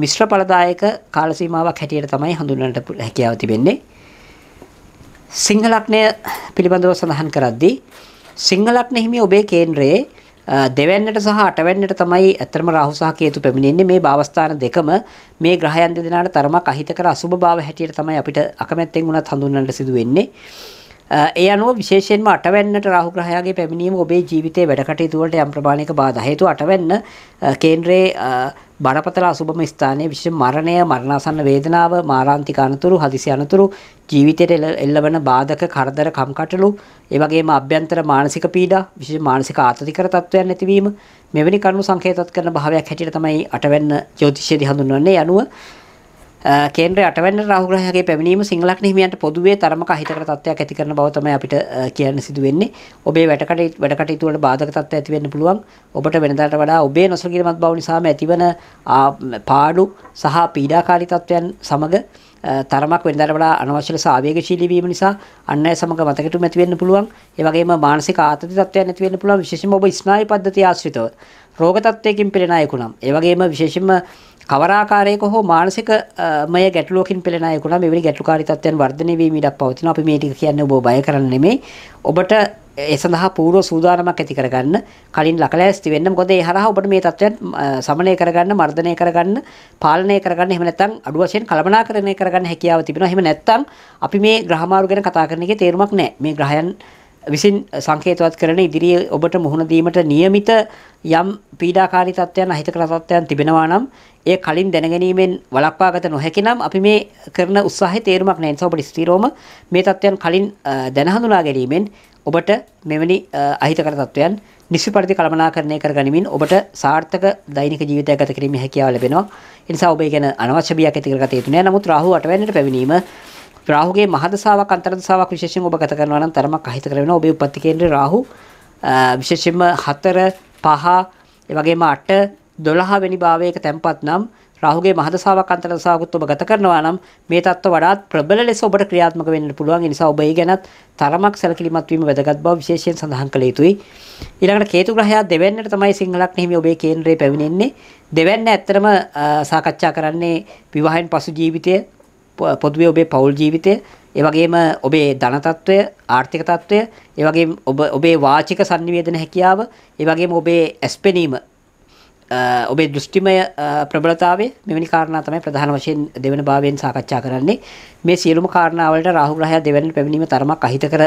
මිශ්‍ර ඵලදායක කාල සීමාවක් හැටියට තමයි හඳුන්වන්නට හැකියාව තිබෙන්නේ. සිංහලක්ෂණය පිළිබඳව සඳහන් කරද්දී සිංහලක්ෂණ හිමි ඔබේ කේන්ද්‍රයේ දෙවැන්නට සහ අටවැන්නට තමයි ඇත්තම රාහු සහ කේතු පැමිණෙන්නේ මේ භවස්ථාන දෙකම මේ ග්‍රහයන් දෙදෙනාට තරමක් අහිතකර අසුබ භාව හැටියට තමයි අපිට අකමැත්තෙන් උනත් හඳුන්වන්නට සිදු වෙන්නේ ඒ අනුව විශේෂයෙන්ම අටවැන්නට රාහු ග්‍රහයාගේ පැමිණීම ඔබේ ජීවිතයේ වැඩ කටයුතු වලට යම් ප්‍රමාණයක බාධා. හේතුව අටවැන්න කේන්ද්‍රයේ බරපතල අසුබම ස්ථානයේ විශේෂ මරණය, මරණාසන්න වේදනාව, මාරාන්තික අනතුරු, හදිසි අනතුරු, ජීවිතයට එල්ලවන බාධක, කරදර, කම්කටොළු, ඒ වගේම අභ්‍යන්තර මානසික පීඩා, විශේෂ මානසික ආතතිකර තත්ත්වයන් ඇතිවීම මෙවැනි කරුණු සංකේතත් කරන භාවයක් හැටියට තමයි අටවැන්න ජ්‍යොතිෂයේදී හඳුන්වන්නේ. අනුව කේන්ද්‍ර අටවැන්න රාහුග්‍රහයගේ පැමිණීම සිංහලක් හිමියන්ට පොදුවේ තරමක අහිතකර තත්ත්වයක් ඇති කරන බව තමයි අපිට කියන්න සිදු වෙන්නේ. ඔබේ වැඩකටයුතු වැඩකටයුතු වල බාධක තත්ත්ව ඇති වෙන්න පුළුවන්. ඔබට වෙනදාට වඩා ඔබේ නොසලකිරීමත් බව නිසාම ඇතිවන පාඩු සහ පීඩාකාරී තත්ත්වයන් සමග තරමක් වෙනදාට වඩා අනවශ්‍ය ලෙස ආවේගශීලී වීම නිසා අන් අය සමග මතකටු ඇති වෙන්න පුළුවන්. ඒ වගේම මානසික ආතති තත්ත්වයන් ඇති වෙන්න පුළුවන් විශේෂයෙන්ම ඔබ ස්නායු පද්ධතිය ආශ්‍රිතව. රෝග තත්ත්වයකින් පෙළෙන අයෙකු නම්. ඒ වගේම විශේෂයෙන්ම කවරාකාරයක හෝ මානසිකමය ගැටලුවකින් පෙළෙන අයෙකුට මෙවැනි ගැටලුකාරී තත්ත්වයන් වර්ධනය වීම ඉඩක් පවතිනවා. අපි මේ ටික කියන්නේ ඔබ බය කරන්න නෙමෙයි. ඔබට ඒ සඳහා පූර්ව සූදානමක් ඇති කරගන්න කලින් ලකලෑස්ති වෙන්න මොකද ඒ හරහා ඔබට මේ තත්ත්වයන් සමනය කරගන්න මර්ධනය කරගන්න පාලනය කරගන්න එහෙම නැත්නම් අඩු වශයෙන් කළමනාකරණය කරගන්න හැකියාව තිබෙනවා එහෙම නැත්නම් අපි මේ ග්‍රහමාරු ගැන කතා කරන එකේ තේරුමක් නැහැ මේ ග්‍රහයන් විසින් සංකේතවත් කරන ඉදිරියේ ඔබට මුහුණ දීමට નિયમિત යම් පීඩාකාරී තත්ත්වයන් අහිතකර තත්ත්වයන් තිබෙනවා නම් ඒ කලින් දැනගැනීමෙන් වළක්වා ගත නොහැකි නම් අපි මේ කරන උත්සාහයේ තේරුමක් නැහැ. නිසා ඔබට ස්ථිරවම මේ தත්වයන් කලින් දැන හඳුනා ගැනීමෙන් ඔබට මෙවැනි අහිතකර தත්වයන් නිසි පරිදි කළමනාකරණය කරගනිමින් ඔබට සාර්ථක දෛනික ජීවිතයක් ගත කිරීමේ හැකියාව ලැබෙනවා. ඒ නිසා ඔබ ගැන අනවශ්‍ය බියක් ඇති කරගත යුතු නැහැ. නමුත් රාහු අටවැන්නට පැමිණීම රාහුගේ මහදසාවක් අන්තර්දසාවක් විශේෂයෙන් ඔබ ගත කරනවා නම් තරමක් අහිතකර වෙනවා. ඔබේ උපත් කේන්ද්‍රය රාහු විශේෂයෙන්ම 4 5 ඒ වගේම 8 12 වෙනි භාවයක තැන්පත් නම් රාහුගේ මහදසාවක් අන්තර්දසාවකුත් ඔබ ගත කරනවා නම් මේ තත්ත්ව වඩාත් ප්‍රබල ලෙස ඔබට ක්‍රියාත්මක වෙන්න පුළුවන්. ඒ නිසා ඔබ ඒ ගැනත් තරමක් සැලකිලිමත් වීම වැදගත් බව විශේෂයෙන් සඳහන් කළ යුතුයි. ඊළඟට කේතු ග්‍රහයා දෙවැන්නට තමයි සිංහලක් හිමි ඔබේ කේන්ද්‍රයේ පැමිණෙන්නේ. දෙවැන්න ඇත්තටම සාකච්ඡා කරන්නේ විවාහයෙන් පසු ජීවිතය පොදුවේ ඔබේ පෞල් ජීවිතය ඒ වගේම ඔබේ ධන තත්වය ආර්ථික තත්වය ඒ වගේම ඔබ ඔබේ වාචික sannivedana හැකියාව ඒ වගේම ඔබේ ඇස්පෙනීම ඔබේ දෘෂ්ටිමය ප්‍රබලතාවය මෙවැනි කාරණා තමයි ප්‍රධාන වශයෙන් දෙවන භාවයෙන් සාකච්ඡා කරන්නේ මේ සියලුම කාරණාවලට රාහු ග්‍රහය දෙවැන්න පැමිණීම තරමක් අහිතකර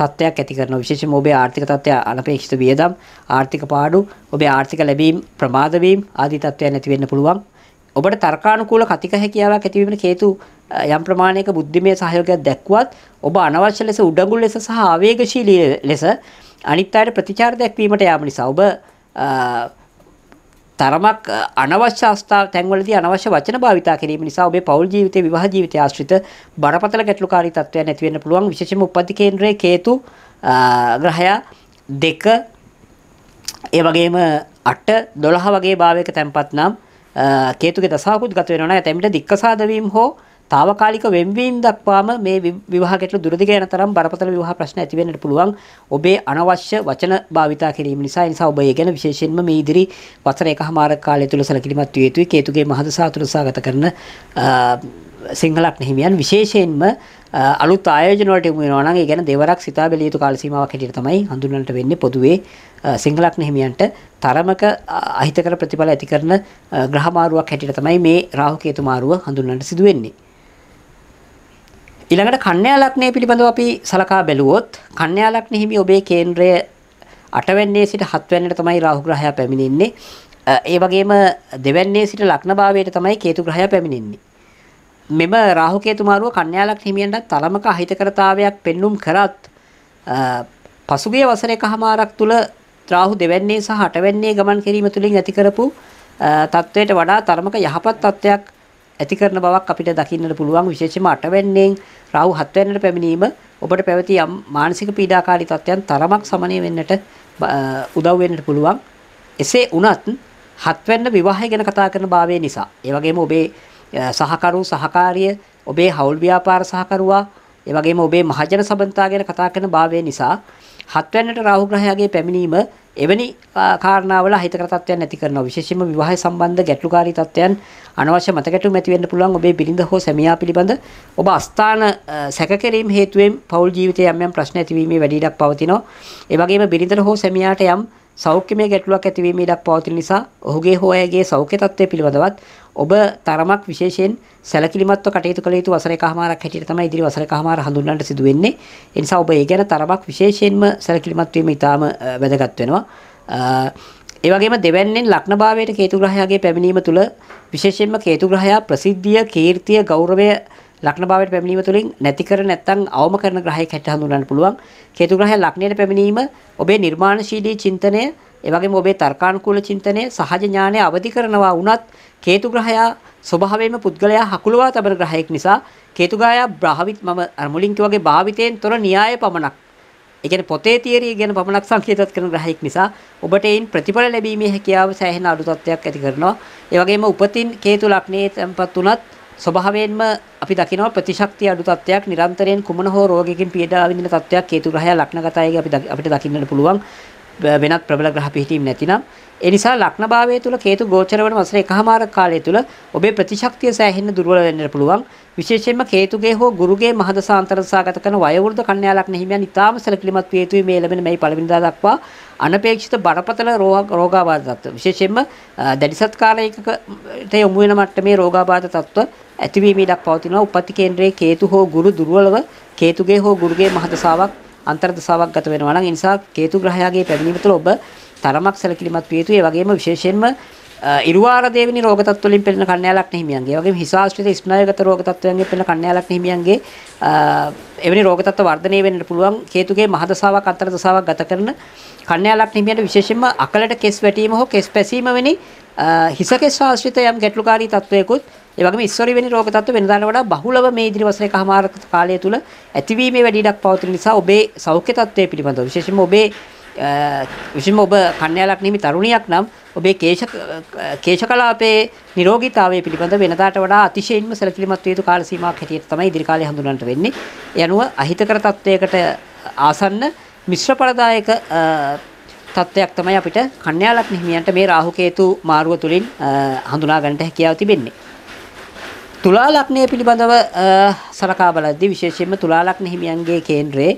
තත්ත්වයක් ඇති කරනවා විශේෂයෙන්ම ඔබේ ආර්ථික තත්ත්වය අනපේක්ෂිත වියදම් ආර්ථික පාඩු ඔබේ ආර්ථික ලැබීම් ප්‍රමාද වීම ආදී තත්ත්වයන් ඇති වෙන්න පුළුවන් ඔබට තර්කානුකූල කතික හැකියාවක් ඇතිවීමට හේතු යම් ප්‍රමාණයක බුද්ධිමය සහයෝගයක් දැක්ුවත් ඔබ අනවශ්‍ය ලෙස උඩඟුල් ලෙස සහ ආවේගශීලී ලෙස අනිත් අයට ප්‍රතිචාර දැක්වීමට යාම නිසා ඔබ තරමක් අනවශ්‍ය අවස්ථා තැන්වලදී අනවශ්‍ය වචන භාවිතා කිරීම නිසා ඔබේ පෞල් ජීවිතේ විවාහ ජීවිතය ආශ්‍රිත බරපතල ගැටලුකාරී තත්ත්වයන් ඇති වෙන්න පුළුවන් විශේෂයෙන්ම උපත් කේන්ද්‍රයේ හේතු ග්‍රහයා දෙක ඒ වගේම 8 12 වගේ භාවයක තැන්පත් නම් හේතුගේ දසාවකුත් ගත වෙනවා නැත්නම් එතෙමිට දික්කසාද වීම හෝ తాවකාලික වෙන්වීම් දක්වාම මේ විවාහකට දුරදිග යන තරම් බරපතල විවාහ ප්‍රශ්න ඇති වෙන්නට පුළුවන් ඔබේ අනවශ්‍ය වචන භාවිතා කිරීම නිසා ඒ නිසා ඔබ ඒ ගැන විශේෂයෙන්ම මේ ඉදිරි වසර එකහමාර කාලය තුල සැලකිලිමත් විය යුතුයි කේතුගේ මහද සාතුට සාගත කරන සිංහලක් නහිමියන් විශේෂයෙන්ම අලුත් ආයෝජන වලට යොමු වෙනවා නම් ඒ ගැන දෙවරක් සිතා බැලිය යුතු කාල සීමාවක් හැටියට තමයි හඳුන්වන්නට වෙන්නේ පොදුවේ සිංහලක් නහිමියන්ට තරමක අහිතකර ප්‍රතිඵල ඇති කරන ග්‍රහ මාරුවක් හැටියට තමයි මේ රාහු කේතු මාරුව හඳුන්වන්නට සිදු වෙන්නේ ඊළඟට කන්‍යා ලග්නය පිළිබඳව අපි සලකා බැලුවොත් කන්‍යා ලග්න හිමි ඔබේ කේන්ද්‍රය 8 වෙන්නේ සිට 7 වෙන්නට තමයි රාහු ග්‍රහයා පැමිණෙන්නේ. ඒ වගේම දෙවැන්නේ සිට ලග්න භාවයට තමයි කේතු ග්‍රහයා පැමිණෙන්නේ. මෙම රාහු කේතු මාරුව කන්‍යා ලග්න හිමියන්ට තරමක අහිතකරතාවයක් පෙන්눔 කරත් පසුගිය වසරේකමාරක් තුල රාහු දෙවැන්නේ සහ අටවැන්නේ ගමන් කිරීම තුලින් ඇති කරපු තත්වයට වඩා තරමක යහපත් තත්වයක් ඇති කරන බවක් අපිට දකින්නට පුළුවන් විශේෂයෙන්ම අටවැන්නෙන් රාහු හත්වැන්නට පැමිණීම ඔබට පැවති යම් මානසික පීඩාකාරී තත්ත්වයන් තරමක් සමනය වෙන්නට උදව් වෙන්නට පුළුවන්. එසේ වුණත් හත්වැන්න විවාහය ගැන කතා කරන භාවය නිසා ඒ වගේම ඔබේ සහකරු සහකාරිය ඔබේ හවුල් ව්‍යාපාර සහකරුවා ඒ වගේම ඔබේ මහජන සබඳතා ගැන කතා කරන භාවය නිසා හත්වැන්නට රාහු ග්‍රහයාගේ පැමිණීම එවැනි කාරණාවල හිතකර තත්ත්වයන් ඇති කරනවා විශේෂයෙන්ම විවාහය සම්බන්ධ ගැටලුකාරී තත්ත්වයන් අනවශ්‍ය මතකැටුම් ඇති වෙන්න පුළුවන් ඔබේ බිරිඳ හෝ සැමියා පිළිබඳ ඔබ අස්ථාන සැකකිරීම හේතුවෙන් පෞල් ජීවිතයේ යම් යම් ප්‍රශ්න ඇතිවීමේ වැඩි ඉඩක් පවතිනවා ඒ වගේම බිරිඳට හෝ සැමියාට යම් සෞඛ්‍යමය ගැටලුවක් ඇතිවීමේ ඉඩක් පවතින නිසා ඔහුගේ හෝ අයගේ සෞඛ්‍ය තත්ත්වය පිළිබඳවත් ඔබ තරමක් විශේෂයෙන් සැලකිලිමත්ව කටයුතු කළ යුතු වසරේ කහමාරක් හැටියට තමයි ඉදිරි වසරේ කහමාර හඳුන්වන්නට සිදු වෙන්නේ. ඒ නිසා ඔබ ඒ ගැන තරමක් විශේෂයෙන්ම සැලකිලිමත් වීම ඉතාම වැදගත් වෙනවා. ඒ වගේම දෙවැන්නෙන් ලග්නභාවයට කේතු ග්‍රහයාගේ පැමිණීම තුළ විශේෂයෙන්ම කේතු ග්‍රහයා ප්‍රසිද්ධිය, කීර්තිය, ගෞරවය ලග්න භාවයට පැමිණීම තුළින් නැති කර නැත්නම් අවම කරන ග්‍රහයෙක් හැට හඳුනන්න පුළුවන්. කේතු ග්‍රහය ලග්නයට පැමිණීම ඔබේ නිර්මාණශීලී චින්තනය, ඒ වගේම ඔබේ තර්කානුකූල චින්තනය, සහජ ඥානය අවදි කරනවා වුණත් කේතු ග්‍රහයා ස්වභාවයෙන්ම පුද්ගලයා හකුලවා තබන ග්‍රහයෙක් නිසා කේතු ග්‍රහයා බ්‍රහවිත් මම අර මුලින් කිව්වාගේ භාවිතයෙන් තොර න්‍යාය පමණක් ඒ කියන්නේ පොතේ තියරිය ගැන පමණක් සංකේතවත් කරන ග්‍රහයක් නිසා ඔබට ඒන් ප්‍රතිඵල ලැබීමේ හැකියාව සෑහෙන අඩු තත්ත්වයක් ඇති කරනවා. ඒ වගේම උපතින් හේතු ලක්ෂණේ තැන්පත් උනත් ස්වභාවයෙන්ම අපි දකිනවා ප්‍රතිශක්තිය අඩු තත්ත්වයක් නිරන්තරයෙන් කුමන හෝ රෝගයකින් පීඩා විඳින තත්ත්වයක් හේතු ග්‍රහය ලක්නගතයගේ අපි අපිට දකින්නට පුළුවන් වෙනත් ප්‍රබල ග්‍රහ පිහිටීම් නැතිනම් ඒ නිසා ලග්න භාවය තුල හේතු ගෝචර වන වසර එකහමාරක කාලය තුල ඔබේ ප්‍රතිශක්තිය සෑහෙන්න දුර්වල වෙන්න පුළුවන් විශේෂයෙන්ම හේතුගේ හෝ ගුරුගේ මහදසාන්තර සාගත කරන වයවෘද්ධ කන්‍යා ලග්න හිමියන් ඊටාම සැලකිලිමත් විය යුතුයි මේ ලැබෙන මේ පළවෙනිදා දක්වා අනපේක්ෂිත බරපතල රෝගාබාධ තත්ත්ව විශේෂයෙන්ම දැඩිසත් කාලයකට යොමු වෙන මට්ටමේ රෝගාබාධ තත්ත්ව ඇතිවීම ඉඩක් පවතිනවා උපත් කේන්ද්‍රයේ හේතු හෝ ගුරු දුර්වලව හේතුගේ හෝ ගුරුගේ මහදසාවක් අන්තර්දසාවක් ගත වෙනවා නම් ඒ නිසා කේතු ග්‍රහයාගේ පැමිණීම තුළ ඔබ තරමක් සැලකිලිමත් විය යුතුයි. ඒ වගේම විශේෂයෙන්ම ඉරුවාර දේවිනි රෝග තත්ත්ව වලින් පෙළෙන කණ්‍යාලක් හිමියන්ගේ. ඒ වගේම හිසාශ්‍රිත ස්නායුගත රෝග තත්ත්වයන්ගෙන් පෙළෙන කණ්‍යාලක් හිමියන්ගේ එවැනි රෝග තත්ත්ව වර්ධනය වෙන්නට පුළුවන්. කේතුගේ මහදසාවක් අන්තර්දසාවක් ගත කරන කණ්‍යාලක් හිමියන්ට විශේෂයෙන්ම අකලට කෙස් වැටීම හෝ කෙස් පැසීම වැනි හිසකෙස් ආශ්‍රිත යම් ගැටලුකාරී තත්ත්වයකුත් ඒ වගේම ඉස්සර වෙනි රෝග තත්ත්ව වෙනදාට වඩා බහුලව මේ ඉදිරි වසරේ කමාර කාලය තුල ඇතිවීමේ වැඩි ඉඩක් පවතින නිසා ඔබේ සෞඛ්‍ය තත්ත්වය පිළිබඳව විශේෂයෙන්ම ඔබේ විශේෂයෙන්ම ඔබ කන්‍යාලක් නිමි තරුණියක් නම් ඔබේ කේශ කේශකලාපයේ නිරෝගීතාවය පිළිබඳ වෙනදාට වඩා අතිශයින්ම සැලකිලිමත් විය යුතු කාල සීමාවක් හැටියට තමයි ඉදිරි කාලේ හඳුනන්නට වෙන්නේ. ඒ අනුව අහිතකර තත්වයකට ආසන්න මිශ්‍ර ඵලදායක තත්වයක් තමයි අපිට කන්‍යාලක් හිමියන්ට මේ රාහු කේතු මාරුව තුලින් හඳුනා ගන්නට හැකියාව තිබෙන්නේ. තුලා ලග්නය පිළිබඳව සලකා බලද්දී විශේෂයෙන්ම තුලා ලග්න හිමියන්ගේ කේන්ද්‍රයේ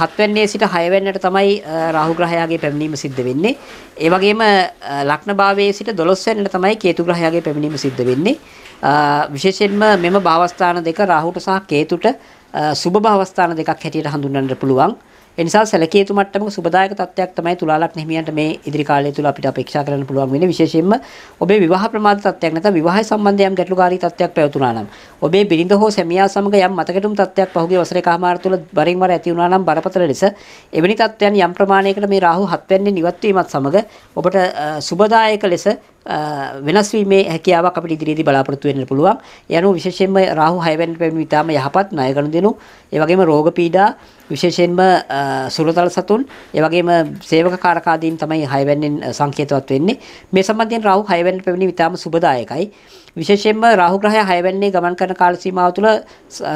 හත්වැන්නේ සිට හයවැන්නට තමයි රාහු ග්‍රහයාගේ පැමිණීම සිද්ධ වෙන්නේ. ඒ වගේම ලග්න භාවයේ සිට 12 වෙනිට තමයි කේතු ග්‍රහයාගේ පැමිණීම සිද්ධ වෙන්නේ. විශේෂයෙන්ම මෙම භාවස්ථාන දෙක රාහුට සහ කේතුට සුබ භාවස්ථාන දෙකක් හැටියට හඳුන්වන්න පුළුවන්. ඒ නිසා සැලකිය යුතු මට්ටමක සුබදායක තත්ත්වයක් තමයි තුලාලක් හිමියන්ට මේ ඉදිරි කාලය තුල අපිට අපේක්ෂා කරන්න පුළුවන් වෙන්නේ විශේෂයෙන්ම ඔබේ විවාහ ප්‍රමාද තත්ත්වයක් නැත්නම් විවාහය සම්බන්ධ යම් ගැටලුකාරී තත්ත්වයක් පැවතුණා නම් ඔබේ බිරිඳ හෝ සැමියා සමග යම් මතකෙටුම් තත්ත්වයක් පහුගිය වසරේ කමාර තුල වරින් වර ඇති වුණා නම් බරපතල ලෙස එවැනි තත්ත්වයන් යම් ප්‍රමාණයකට මේ රාහු හත්වැන්නේ නිවත් වීමත් සමග ඔබට සුබදායක ලෙස වෙනස් වීමේ හැකියාවක් අපිට ඉදිරියේදී බලාපොරොත්තු වෙන්න පුළුවන්. ඒ අනුව විශේෂයෙන්ම රාහු 6 වෙනි පැමිණි ඉතාම යහපත් ණය ගනුදෙනු, ඒ වගේම රෝග පීඩා විශේෂයෙන්ම සුරතල සතුන් ඒ වගේම සේවක කාරකාදීන් තමයි 6 වෙනින් සංකේතවත් වෙන්නේ. මේ සම්බන්ධයෙන් රාහු 6 වෙනි පැමිණි ඉතාම සුබදායකයි. විශේෂයෙන්ම රාහු ග්‍රහය 6 වෙනිනේ ගමන් කරන කාල සීමාව තුළ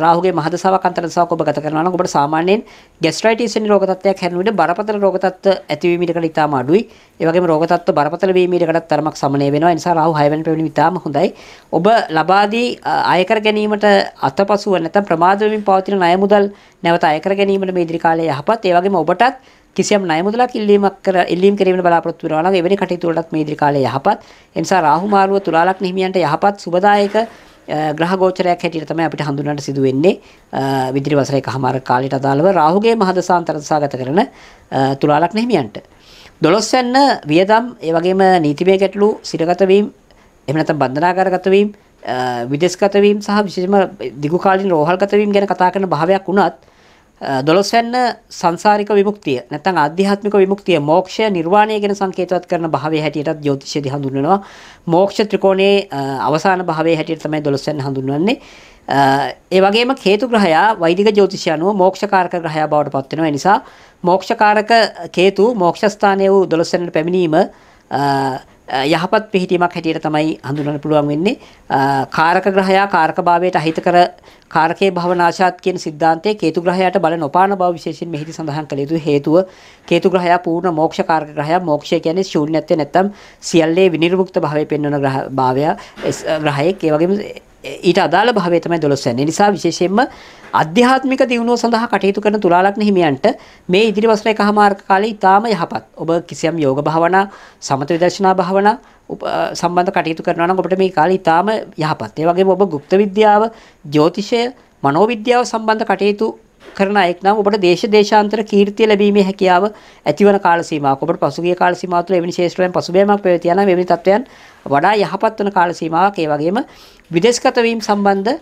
රාහුගේ මහද සාවක් අන්තර දසාවක් ඔබ ගත කරනවා නම් ඔබට සාමාන්‍යයෙන් ගැස්ට්‍රයිටිස් වැනි රෝග තත්ත්වයක් හැරෙන විට බරපතල රෝග තත්ත්ව ඇතිවීමට කල ඉතාම අඩුයි. ඒ වගේම රෝග තත්ත්ව බරපතල වීමීටකටත් තරමක් සමනය වෙනවා. ඒ නිසා රාහු 6 වෙනි පැමිණි ඉතාම හොඳයි. ඔබ ලබා දී අය කර ගැනීමට අතපසුව නැත්නම් ප්‍රමාද වෙමින් පවතින ණය මුදල් නැවත අය කර ගැනීම කිරීමට මේ ඉදිරි කාලයේ යහපත් ඒ වගේම ඔබටත් කිසියම් ණය මුදලක් ඉල්ලීමක් කර ඉල්ලීම් කිරීමට බලාපොරොත්තු වෙනවා නම් එවැනි කටයුතු වලටත් මේ ඉදිරි කාලයේ යහපත් ඒ නිසා රාහු මාරුව තුලා ලග්න හිමියන්ට යහපත් සුබදායක ග්‍රහ ගෝචරයක් හැටියට තමයි අපිට හඳුනන්න සිදු වෙන්නේ විදිරි වසරේ කහමාර කාලයට අදාළව රාහුගේ මහදසාන්තර දසා ගත කරන තුලා ලග්න හිමියන්ට දොළොස්වැන්න වියදම් ඒ වගේම නීතිමය ගැටලු සිරගත වීම එහෙම නැත්නම් බන්ධනාගාරගත වීම විදේශගත වීම සහ විශේෂම දිගු කාලින රෝහල්ගත වීම ගැන කතා කරන භාවයක් වුණත් දොළොස්වැන්න සංසාරික විමුක්තිය නැත්නම් ආධ්‍යාත්මික විමුක්තිය මෝක්ෂය නිර්වාණය ගැන සංකේතවත් කරන භාවයේ හැටියටත් ජ්‍යොතිෂයේදී හඳුන්වනවා මෝක්ෂ ත්‍රිකෝණයේ අවසාන භාවයේ හැටියට තමයි දොළොස්වැන්න හඳුන්වන්නේ ඒ වගේම හේතු ග්‍රහයා වෛදික ජ්‍යොතිෂය අනුව මෝක්ෂකාරක ග්‍රහයා බවට පත් වෙනවා. ඒ නිසා මෝක්ෂකාරක හේතු මෝක්ෂස්ථානයේ වූ 12 වෙනි පැමිණීම යහපත් පිහිටීමක් හැටියට තමයි හඳුනන්න පුළුවන් වෙන්නේ. කාරක ග්‍රහයා කාරකභාවයට අහිත කර කාරකේ භවනාශාත් කියන સિદ્ધාන්තයේ හේතු ග්‍රහයට බල නොපාන බව විශේෂයෙන් මෙහිදී සඳහන් කළ යුතු හේතුව හේතු ග්‍රහය පූර්ණ මොක්ෂ කාරක ග්‍රහය මොක්ෂය කියන්නේ ශූන්‍යත්වය නැත්තම් සියල්ලේ විනිර්මුක්ත භාවය පෙන්වන ග්‍රහ භාවය ග්‍රහයෙක් ඒ වගේම ඊට අදාළ භාවය තමයි 12 වෙනි. නිසා විශේෂයෙන්ම අධ්‍යාත්මික දියුණුව සඳහා කටයුතු කරන තුලාලග්න හිමියන්ට මේ ඉදිරි වසරේ කහමාර්ග කාලේ ඊටාම යහපත්. ඔබ කිසියම් යෝග භාවනා, සමත විදර්ශනා භාවනා, සම්බන්ධ කටයුතු කරනවා නම් අපිට මේ කාලේ ඉතාම යහපත්. ඒ වගේම ඔබ গুপ্ত විද්‍යාව, ජ්‍යොතිෂය, මනෝවිද්‍යාව සම්බන්ධ කටයුතු කරන අයෙක් නම් ඔබට දේශ දේශාන්තර කීර්තිය ලැබීමේ හැකියාව ඇතිවන කාල සීමාවක් ඔබට පසුගිය කාල සීමාව තුළ එවැනි ශේෂ්ත්‍රයන් පසුබෑමක් පැවතිය නම් එවැනි තත්ත්වයන් වඩා යහපත් වන කාල සීමාවක් ඒ වගේම විදේශගත වීම සම්බන්ධ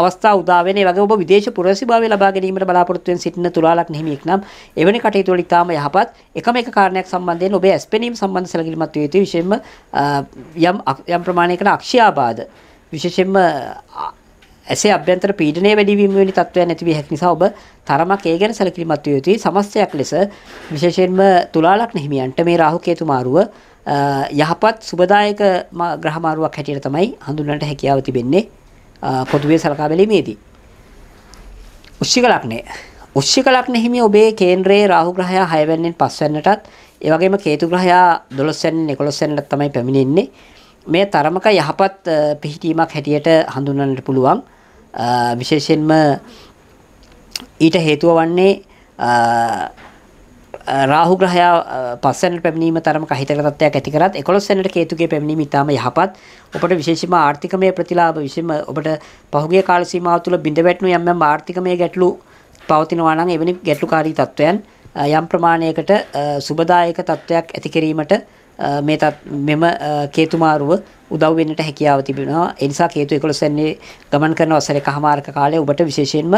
අවස්ථා උදා වෙන ඒ වගේම ඔබ විදේශ පුරවැසිභාවය ලබා ගැනීමට බලාපොරොත්තු වෙන සිටින තුලාලක් හිමියෙක් නම් එවැනි කටයුතු වල ඉතාම යහපත් එකම එක කාරණයක් සම්බන්ධයෙන් ඔබේ ඇස්පෙනීම් සම්බන්ධ සැලකිලිමත් විය යුතුයි විශේෂයෙන්ම යම් යම් ප්‍රමාණයකට අක්ෂයාබාධ විශේෂයෙන්ම ඇසේ අභ්‍යන්තර පීඩනය වැඩිවීම වැනි තත්ත්වයන් ඇති විය හැකි නිසා ඔබ තරමක් ඒ ගැන සැලකිලිමත් විය යුතුයි. සමස්තයක් ලෙස විශේෂයෙන්ම තුලා ලග්න හිමියන්ට මේ රාහු කේතු මාරුව යහපත් සුබදායක ග්‍රහ මාරුවක් හැටියට තමයි හඳුන්වන්නට හැකියාව තිබෙන්නේ පොදුවේ සලකා බැලීමේදී. උෂ්‍යික ලග්නය. උෂ්‍යික ලග්න හිමිය ඔබේ කේන්ද්‍රයේ රාහු ග්‍රහයා 6 වෙනින් 5 වෙනිටත් ඒ වගේම කේතු ග්‍රහයා 12 වෙනින් 11 වෙනිටත් තමයි පැමිණෙන්නේ. මේ තරමක යහපත් පිහිටීමක් හැටියට හඳුන්වන්නට පුළුවන් විශේෂයෙන්ම ඊට හේතුව වන්නේ රාහු ග්‍රහයා පස්සෙන්ට පැමිණීම තරම කහිතක තත්ත්වයක් ඇති කරත් 11 වෙනිට කේතුගේ පැමිණීම ඉතාම යහපත්. ඔබට විශේෂම ආර්ථිකමය ප්‍රතිලාභ විශේෂම ඔබට පහුගිය කාල සීමාව තුළ බිඳ වැටුණු යම් යම් ආර්ථිකමය ගැටලු පවතිනවා නම් එවැනි ගැටලුකාරී තත්ත්වයන් යම් ප්‍රමාණයකට සුබදායක තත්ත්වයක් ඇති කිරීමට මේ මෙම කේතුමාරුව උදව් වෙන්නට හැකියාව තිබෙනවා. ඒ නිසා කේතු 11 වෙනි ගමන් කරන වසරේ කහමාරක කාලයේ ඔබට විශේෂයෙන්ම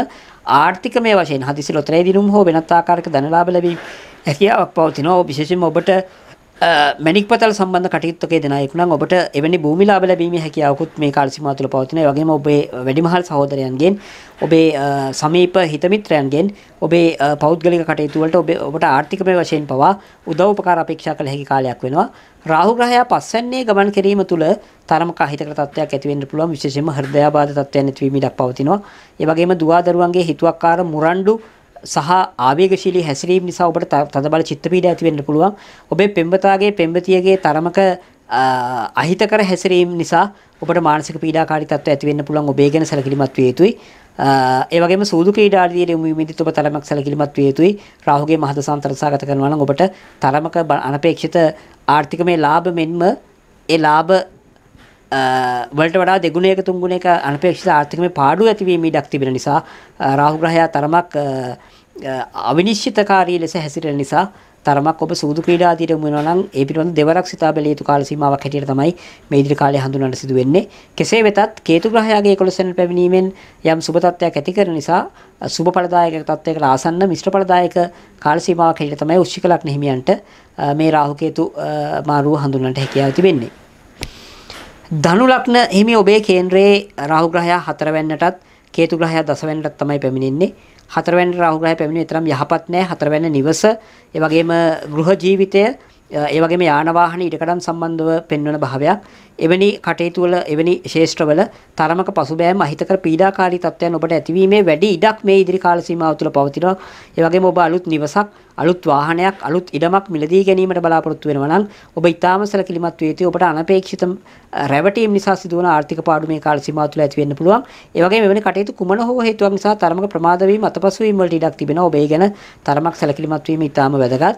ආර්ථිකමය වශයෙන් හදිසි ලොතරැයි දිනුම් හෝ වෙනත් ආකාරයක ධනලාභ ලැබීම හැකියාවක් පවතිනවා. විශේෂයෙන්ම ඔබට මැනික් පතල් සම්බන්ධ කටයුත්තකේ දෙන අයෙක් නම් ඔබට එවැනි භූමි ලාභ ලැබීමේ හැකියාවකුත් මේ කාල සීමාව තුළ පවතින. ඒ වගේම ඔබේ වැඩිමහල් සහෝදරයන්ගෙන්, ඔබේ සමීප හිතමිත්‍රයන්ගෙන්, ඔබේ පෞද්ගලික කටයුතු වලට ඔබ ඔබට ආර්ථිකමය වශයෙන් පවා උදව් උපකාර අපේක්ෂා කළ හැකි කාලයක් වෙනවා. රාහු ග්‍රහයා පස්වැන්නේ ගමන් කිරීම තුළ තරමක අහිතකර තත්ත්වයක් ඇති වෙන්න පුළුවන්. විශේෂයෙන්ම හෘදයාබාධ තත්ත්වයන් ඇතිවීම ඉඩක් පවතිනවා. ඒ වගේම දුවා දරුවන්ගේ හිතුවක්කාර මුරණ්ඩු සහ ආවේගශීලී හැසිරීම නිසා ඔබට තදබල චිත්ත පීඩ ඇති වෙන්න පුළුවන්. ඔබේ පෙම්වතාගේ පෙම්වතියගේ තරමක අහිතකර හැසිරීම නිසා ඔබට මානසික පීඩාකාරී තත්ත්ව ඇති වෙන්න පුළුවන්. ඔබේ ගැන සැලකිලිමත් විය යුතුයි. ඒ වගේම සූදු ක්‍රීඩා ආදී යොමු වීමදී ඔබ තරමක් සැලකිලිමත් විය යුතුයි. රාහුගේ මහද සාන්තරසගත කරනවා නම් ඔබට තරමක අනපේක්ෂිත ආර්ථිකමය ලාභ මෙන්ම ඒ ලාභ වලට වඩා දෙගුණයක තුන්ගුණයක අනපේක්ෂිත ආර්ථිකමය පාඩුව ඇතිවීම ඉඩක් තිබෙන නිසා රාහු ග්‍රහයා තරමක් අවිනිශ්චිතකාරී ලෙස හැසිරෙන නිසා තරමක් ඔබ සූදු ක්‍රීඩාදීට මුණනවා නම් ඒ පිළිබඳ දෙවරක් සිතා බැලිය යුතු කාල සීමාවක් හැටියට තමයි මේ ඉදිරි කාලය හඳුන්වන්න සිදු වෙන්නේ. කෙසේ වෙතත් කේතු ග්‍රහයාගේ 11 වෙනි පැමිණීමෙන් යම් සුබ තත්ත්වයක් ඇති කරන නිසා සුබ ඵලදායක තත්ත්වයකට ආසන්න මිශ්‍ර ඵලදායක කාල සීමාවක් හැටියට තමයි උච්චික ලග්න හිමියන්ට මේ රාහු කේතු මාරුව හඳුන්වන්නට හැකියාව තිබෙන්නේ. ධනු ලග්න හිමි ඔබේ කේන්ද්‍රයේ රාහු ග්‍රහයා 4 වෙන්නටත් කේතු ග්‍රහයා 10 වෙන්නටත් තමයි පැමිණෙන්නේ. හතරවැනි රාහු ග්‍රහය පැමිණෙන තරම් යහපත් නැහැ. හතරවැනි නිවස, ඒ වගේම ගෘහ ජීවිතය ඒ වගේම යාන වාහන ඊටකඩම් සම්බන්ධව පෙන්වන භාවයක් එවැනි කටයුතු වල එවැනි ශේෂ්ත්‍රවල තරමක පසුබෑම අහිතකර පීඩාකාරී තත්ත්වයන් ඔබට ඇතිවීමේ වැඩි ඉඩක් මේ ඉදිරි කාල සීමාව තුළ පවතිනවා. ඒ වගේම ඔබ අලුත් නිවසක්, අලුත් වාහනයක්, අලුත් ඉඩමක් මිලදී ගැනීමට බලාපොරොත්තු වෙනවා නම් ඔබ ඊටාම සැලකිලිමත් වේ යුතුයි. ඔබට අනපේක්ෂිත රැවටීම් නිසා සිදුවන ආර්ථික පාඩු මේ කාල සීමාව තුළ ඇති වෙන්න පුළුවන්. ඒ වගේම මෙවැනි කටයුතු කුමන හෝ හේතුවක් නිසා තරමක ප්‍රමාද වීම, අතපසු වීම වලට ඉඩක් තිබෙනවා. ඔබ ඒ ගැන තරමක් සැලකිලිමත් වීම ඊටාම වැදගත්.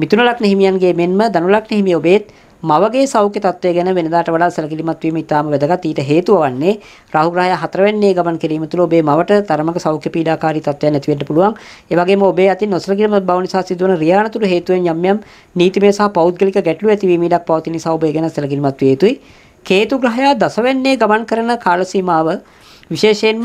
මිතුන ලග්න හිමියන්ගේ මෙන්ම ධනු ලග්න හිමිය ඔබේත් මවගේ සෞඛ්‍ය තත්ත්වය ගැන වෙනදාට වඩා සැලකිලිමත් වීම ඉතාම වැදගත්. ඊට හේතුව වන්නේ රාහු ග්‍රහය හතරවැන්නේ ගමන් කිරීම තුළ ඔබේ මවට තරමක සෞඛ්‍ය පීඩාකාරී තත්ත්වයක් නැති වෙන්න පුළුවන්. ඒ වගේම ඔබේ අතින් නොසලකිලිමත් බව නිසා සිදුවන රියානතුරු හේතුවෙන් යම් යම් නීතිමය සහ පෞද්ගලික ගැටලු ඇතිවීම ඉඩක් පවතින නිසා ඔබ ගැන සැලකිලිමත් විය යුතුයි. කේතු ග්‍රහය දසවැන්නේ ගමන් කරන කාල සීමාව විශේෂයෙන්ම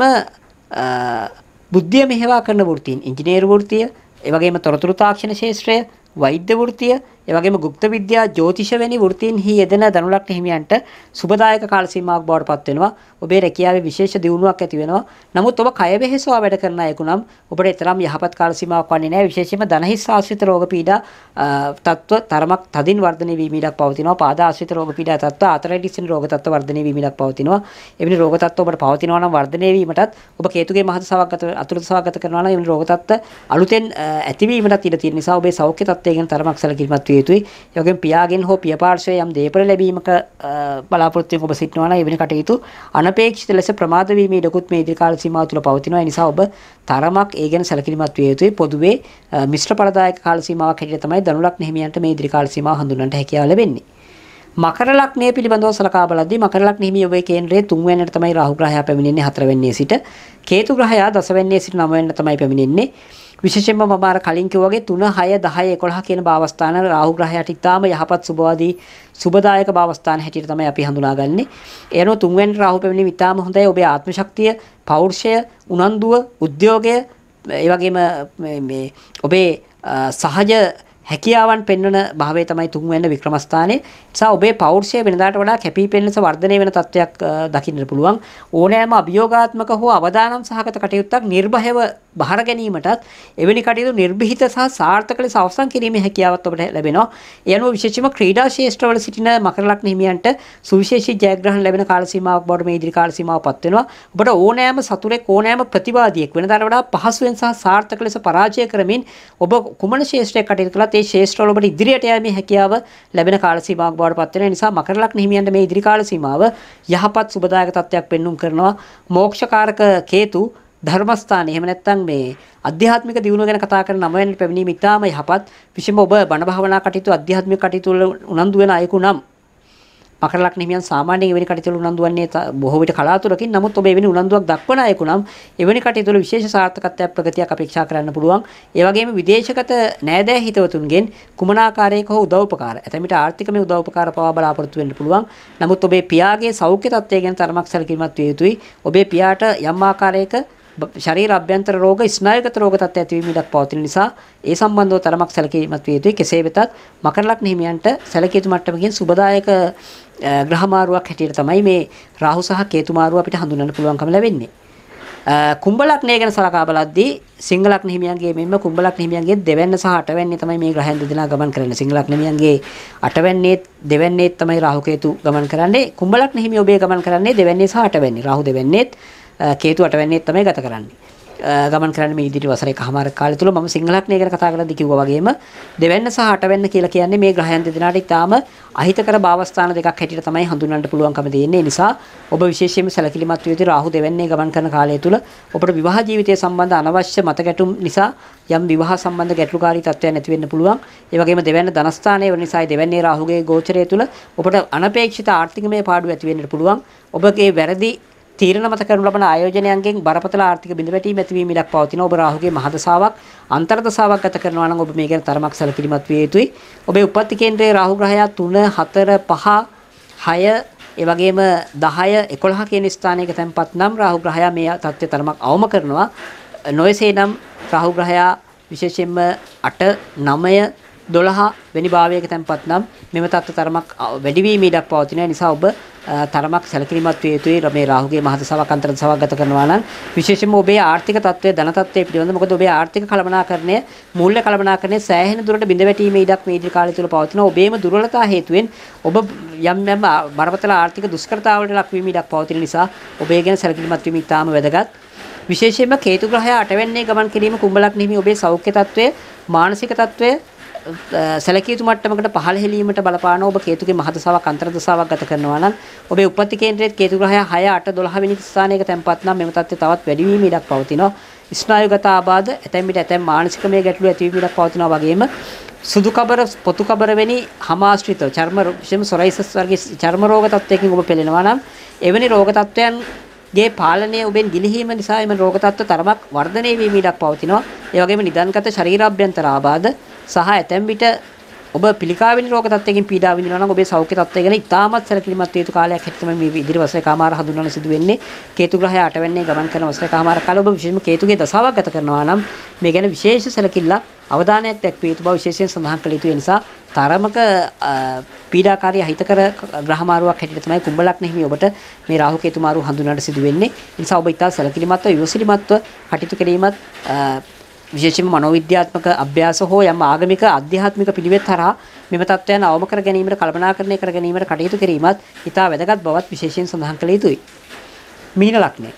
බුද්ධිය මෙහෙවා කරන වෘත්තීන් ඉංජිනේරු වෘත්තිය, ඒ වගේම තොරතුරු තාක්ෂණ ශාස්ත්‍රය වෛද්‍ය වෘත්තිය එවගේම গুপ্ত විද්‍යා ජ්‍යොතිෂ වැනි වෘත්තීන්හි යෙදෙන දනුලක්න හිමියන්ට සුබදායක කාල සීමාවක් බවට පත් වෙනවා. ඔබේ රැකියාවේ විශේෂ දියුණුවක් ඇති වෙනවා. නමුත් ඔබ කය වෙහෙසවා වැඩ කරන අයෙකු නම් ඔබට තරම් යහපත් කාල සීමාවක් වන්නේ නැහැ. විශේෂයෙන්ම දනහිස් ආශ්‍රිත රෝග පීඩා තත්ත්ව තරමක් තදින් වර්ධනය වීම ඉඩක් පවතිනවා. පාද ආශ්‍රිත රෝග පීඩා තත්ත්ව ආතරයිටිස් රෝග තත්ත්ව වර්ධනය වීම ඉඩක් පවතිනවා. එවැනි රෝග තත්ත්ව ඔබට පවතිනවා නම් වර්ධනය වීමටත් ඔබ කේතුගේ මහත් සවගත අතුරු සවගත කරනවා නම් එවැනි රෝග තත්ත්ව අලුතෙන් ඇතිවීමටත් ඉඩ තියෙන නිසා ඔබේ සෞඛ්‍ය තත්ත්වය ගැන තරමක් සැලකිලිමත් වී කළ යුතුයි. ඒ වගේම පියාගෙන් හෝ පිය පාර්ශවයේ යම් දේපල ලැබීමක බලාපොරොත්තුෙන් ඔබ සිටිනවා නම් එවැනි කටයුතු අනපේක්ෂිත ලෙස ප්‍රමාද වීමේ ඉඩකුත් මේ ඉදිරි කාල සීමාව තුළ පවතිනවා. ඒ නිසා ඔබ තරමක් ඒ ගැන සැලකිලිමත් විය යුතුයි. පොදුවේ මිශ්‍ර පළදායක කාල සීමාවක් හැටියට තමයි දනුලක් හිමියන්ට මේ ඉදිරි කාල සීමාව හඳුන්වන්නට හැකියාව ලැබෙන්නේ. මකර ලග්නය පිළිබඳව සලකා බලද්දී මකර ලග්න හිමි ඔබේ කේන්ද්‍රයේ 3 වෙනියට තමයි රාහු ග්‍රහයා පැමිණෙන්නේ 4 වෙනියේ සිට කේතු ග්‍රහයා 10 වෙනියේ සිට 9 වෙනියට තමයි පැමිණෙන්නේ විශේෂයෙන්ම මම අර කලින් කිව්වාගේ 3 6 10 11 කියන භාවස්ථාන රාහු ග්‍රහයට ඉතාම යහපත් සුබවාදී සුබදායක භාවස්ථාන හැටියට තමයි අපි හඳුනාගන්නේ. එනෝ තුන්වැනි රාහු පැමිණීම ඉතාම හොඳයි. ඔබේ ආත්ම ශක්තිය, පෞරුෂය, උනන්දුව, උද්‍යෝගය, ඒ වගේම මේ ඔබේ සහජ හැකියාවන් පෙන්වන භාවය තමයි තුන්වැන්න වික්‍රමස්ථානයේ. නිසා ඔබේ පෞරුෂය වෙනදාට වඩා කැපී පෙනෙන වර්ධනය වෙන තත්වයක් දකින්න පුළුවන්. ඕනෑම අභියෝගාත්මක හෝ අවදානම් සහගත කටයුත්තක් නිර්භයව බහර ගැනීමටත් එවැනි කටයුතු නිර්භීත සහ සාර්ථක ලෙස අවසන් කිරීමේ හැකියාවත් ඔබට ලැබෙනවා. ඒ අනුව විශේෂයෙන්ම ක්‍රීඩා ශාස්ත්‍රවල සිටින මකර ලග්න හිමියන්ට සුවිශේෂී ජයග්‍රහණ ලැබෙන කාල සීමාවක් බවට මේ ඉදිරි කාල සීමාව පත් වෙනවා. ඔබට ඕනෑම සතුරෙක් ඕනෑම ප්‍රතිවාදියෙක් වෙනදාට වඩා පහසුවෙන් සහ සාර්ථක ලෙස පරාජය කරමින් ඔබ කුමන ශාස්ත්‍රයකට කටයුතු කළත් ඒ ක්ෂේත්‍රවල ඔබට ඉදිරියට යෑමේ හැකියාව ලැබෙන කාල සීමාවක් බවට පත් වෙන නිසා මකර ලග්න හිමියන්ට මේ ඉදිරි කාල සීමාව යහපත් සුබදායක තත්ත්වයක් පෙන්눔 කරනවා මෝක්ෂකාරක හේතු ධර්මස්ථාන එහෙම නැත්නම් මේ අධ්‍යාත්මික දියුණුව ගැන කතා කරන නම වෙන පැමිණීම ඉතාම යහපත් විශේෂම ඔබ බණ භාවනා කටයුතු අධ්‍යාත්මික කටයුතු වල උනන්දු වෙන අයෙකු නම් මකර ලග්න හිමියන් සාමාන්‍යයෙන් එවැනි කටයුතු උනන්දු වන්නේ බොහෝ විට කලාතුරකින්. නමුත් ඔබ එවැනි උනන්දුවක් දක්වන අයෙකු නම් එවැනි කටයුතු වල විශේෂ සාර්ථකත්වයක් ප්‍රගතියක් අපේක්ෂා කරන්න පුළුවන්. ඒ වගේම විදේශගත නෑදෑ හිතවතුන්ගෙන් කුමනාකාරයක හෝ උදව් උපකාර. එතැමිට ආර්ථිකමය උදව් උපකාර පවා බලාපොරොත්තු වෙන්න පුළුවන්. නමුත් ඔබේ පියාගේ සෞඛ්‍ය තත්ත්වය ගැන තරමක් සැලකිලිමත් විය යුතුයි. ඔබේ පියාට යම් ආකාරයක ශරීර අභ්‍යන්තර රෝග ස්නායුගත රෝග තත්ත්ව ඇතිවීමටත් පවතින නිසා ඒ සම්බන්ධව තරමක් සැලකීමත් විය යුතුයි. කෙසේ වෙතත් මකර ලග්න හිමියන්ට සැලකිය යුතු මට්ටමකින් සුබදායක ග්‍රහ මාරුවක් හැටියට තමයි මේ රාහු සහ කේතු මාරුව අපිට හඳුනන්න පුළුවන්කම ලැබෙන්නේ. කුම්භ ලග්නය ගැන සලකා බලද්දී සිංහ ලග්න හිමියන්ගේ මෙන්ම කුම්භ ලග්න හිමියන්ගේ දෙවැන්න සහ අටවැන්නේ තමයි මේ ග්‍රහයන් දෙදෙනා ගමන් කරන්නේ. සිංහ ලග්න හිමියන්ගේ අටවැන්නේ දෙවැන්නේ තමයි රාහු කේතු ගමන් කරන්නේ. කුම්භ ලග්න හිමිය ඔබේ ගමන් කරන්නේ දෙවැන්නේ සහ අටවැන්නේ. රාහු දෙවැන්නේත් කේතු අටවැන්නේ තමයි ගත කරන්නේ ගමන් කරන්න මේ ඉදිරි වසරේ කහමාර කාලය තුල මම සිංහලක්නේ ගැන කතා කරද්දී කිව්වා වගේම දෙවැන්න සහ අටවැන්න කියලා කියන්නේ මේ ග්‍රහයන් දෙදෙනාට ඉතාම අහිතකර භාවස්ථාන දෙකක් හැටියට තමයි හඳුන්වන්න පුළුවන්කම තියෙන්නේ. නිසා ඔබ විශේෂයෙන්ම සැලකිලිමත් වෙදී රාහු දෙවන්නේ ගමන් කරන කාලය තුල ඔබට විවාහ ජීවිතය සම්බන්ධ අනවශ්‍ය මත ගැටුම් නිසා යම් විවාහ සම්බන්ධ ගැටලුකාරී තත්ත්වයන් ඇති වෙන්න පුළුවන්. ඒ වගේම දෙවැන්න ධනස්ථානයේ වෙන නිසායි දෙවැන්නේ රාහුගේ ගෝචරය තුල ඔබට අනපේක්ෂිත ආර්ථිකමය පාඩු ඇති වෙන්නට පුළුවන්. ඔබගේ වැරදි තීරණ මත කරනු ලබන ආයෝජනයන්ගෙන් බරපතල ආර්ථික බිඳවැටීම් ඇතිවීම ඉලක්ක පවතින ඔබ රාහුගේ මහ දසාවක් අන්තර් දසාවක් ගත කරනවා නම් ඔබ මේ ගැන තරමක් සැලකිලිමත් විය යුතුයි. ඔබේ උපත්ති කේන්ද්‍රයේ රාහු ග්‍රහයා 3 4 5 6 ඒ වගේම 10 11 කියන ස්ථානයක තැන්පත් නම් රාහු ග්‍රහයා මේ தත්ත්වය තරමක් අවම කරනවා. නොයසේනම් රාහු ග්‍රහයා විශේෂයෙන්ම 8 9 12 වෙනි භාවයක තැන්පත් නම් මෙම தත්ත තරමක් වැඩිවීම ඉඩක් පවතින නිසා ඔබ තරමක් සැලකිලිමත් විය යුතුයි මේ රාහුගේ මහදසාවක් අන්තර දසාවක් ගත කරනවා නම් විශේෂයෙන්ම ඔබේ ආර්ථික තත්ත්වය ධන තත්ත්වය පිළිබඳව මොකද ඔබේ ආර්ථික කළමනාකරණය මූල්‍ය කළමනාකරණය සෑහෙන දුරට බිඳ වැටීමේ ඉඩක් මේ ඉදිරි කාලය තුළ පවතින ඔබේම දුර්වලතා හේතුවෙන් ඔබ යම් යම් බරපතල ආර්ථික දුෂ්කරතාවලට ලක්වීම ඉඩක් පවතින නිසා ඔබේ ගැන සැලකිලිමත් වීම ඉතාම වැදගත් විශේෂයෙන්ම කේතු ග්‍රහය අටවැන්නේ ගමන් කිරීම කුඹලක් නිමි ඔබේ සෞඛ්‍ය තත්ත්වය මානසික තත්ත්වය සැලකිය යුතු මට්ටමකට පහළ හෙලීමට බලපාන ඔබ කේතුගේ මහදසාවක් අන්තර්දසාවක් ගත කරනවා නම් ඔබේ උපත්ති කේන්ද්‍රයේ කේතු ග්‍රහය 6 8 12 වෙනි ස්ථානයක තැන්පත් නම් මෙම තත්ත්වය තවත් වැඩි වීම ඉඩක් පවතිනවා. ස්නායුගත ආබාධ ඇතැම් විට ඇතැම් මානසිකමය ගැටලු ඇතිවීම ඉඩක් පවතිනවා වගේම සුදු කබර පොතු කබර වැනි හමාශ්‍රිත චර්ම විශේෂම සොරයිසස් වර්ගයේ චර්ම රෝග තත්ත්වයකින් ඔබ පෙළෙනවා නම් එවැනි රෝග තත්ත්වයන්ගේ පාලනය ඔබෙන් ගිලිහීම නිසා එම රෝග තත්ත්ව තරමක් වර්ධනය වීම ඉඩක් පවතිනවා. ඒ වගේම නිදන්ගත ශරීරාභ්‍යන්තර ආබාධ සහ ඇතැම් විට ඔබ පිළිකාවෙන රෝග තත්ත්වයකින් පීඩා විඳිනවා නම් ඔබේ සෞඛ්‍ය තත්ත්වය ගැන ඉතාමත් සැලකිලිමත් හේතු කාලයක් හැටියට තමයි මේ ඉදිරි වසරේ කාමාර හඳුන්වන සිදු වෙන්නේ. කේතු ග්‍රහය අටවැන්නේ ගමන් කරන වසරේ කාමාර කාලය ඔබ විශේෂම කේතුගේ දශාවක් ගත කරනවා නම් මේ ගැන විශේෂ සැලකිල්ලක් අවධානයක් දැක්විය යුතු බව විශේෂයෙන් සඳහන් කළ යුතු නිසා තරමක පීඩාකාරී හිතකර ග්‍රහමාරුවක් හැටියට තමයි කුඹලක් නෙහිමි ඔබට මේ රාහු කේතු මාරුව හඳුනනට සිදු වෙන්නේ. ඒ නිසා ඔබ ඉතා සැලකිලිමත්ව, යොසිලිමත්ව කටයුතු කිරීමත් විශේෂයෙන්ම මනෝවිද්‍යාත්මක අභ්‍යාස හෝ යම් ආගමික අධ්‍යාත්මික පිළිවෙත් හරහා මෙම තත්ත්වයන් අවම කර ගැනීමට කල්පනාකරණය කර ගැනීමට කටයුතු කිරීමත් ඉතා වැදගත් බවත් විශේෂයෙන් සඳහන් කළ යුතුයි. මීන ලග්නය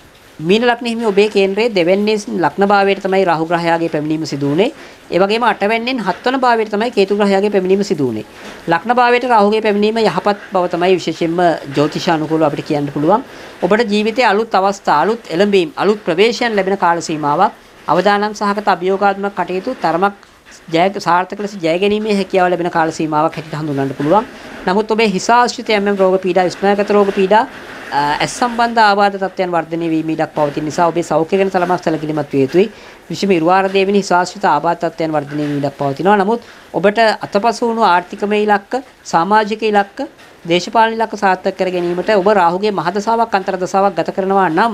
මීන ලග්නය හිමි ඔබේ කේන්ද්‍රයේ දෙවැන්නේ ලග්න භාවයට තමයි රාහු ග්‍රහයාගේ පැමිණීම සිදු වුනේ. ඒ වගේම අටවැන්නෙන් හත්වන භාවයට තමයි කේතු ග්‍රහයාගේ පැමිණීම සිදු වුනේ. ලග්න භාවයට රාහුගේ පැමිණීම යහපත් බව තමයි විශේෂයෙන්ම ජ්‍යොතිෂ අනුකූලව අපිට කියන්න පුළුවන්. ඔබට ජීවිතයේ අලුත් අවස්ථා, අලුත් එළඹීම්, අලුත් ප්‍රවේශයන් ලැබෙන කාල සීමාවක් අවදානම් සහගත අභියෝගාත්මක කටයුතු තරමක් ජය සාර්ථක ලෙස ජය ගැනීමේ හැකියාව ලැබෙන කාල සීමාවක් හැටියට හඳුන්වන්න පුළුවන්. නමුත් ඔබේ හිසාශ්‍රිත MM රෝග පීඩා, ස්නායුගත රෝග පීඩා, ඇස් සම්බන්ධ ආබාධ තත්ත්වයන් වර්ධනය වීම ඉඩක් පවතින නිසා ඔබේ සෞඛ්‍ය ගැන සලමක් සැලකිලිමත් විය යුතුයි. විශේෂම ඉරුවාර දේවිනි හිසාශ්‍රිත ආබාධ තත්ත්වයන් වර්ධනය වීම ඉඩක් පවතිනවා. නමුත් ඔබට අතපසු වුණු ආර්ථිකමය ඉලක්ක, සමාජික ඉලක්ක, දේශපාලන ඉලක්ක සාර්ථක කර ගැනීමට ඔබ රාහුගේ මහදසාවක් අන්තර්දසාවක් ගත කරනවා නම්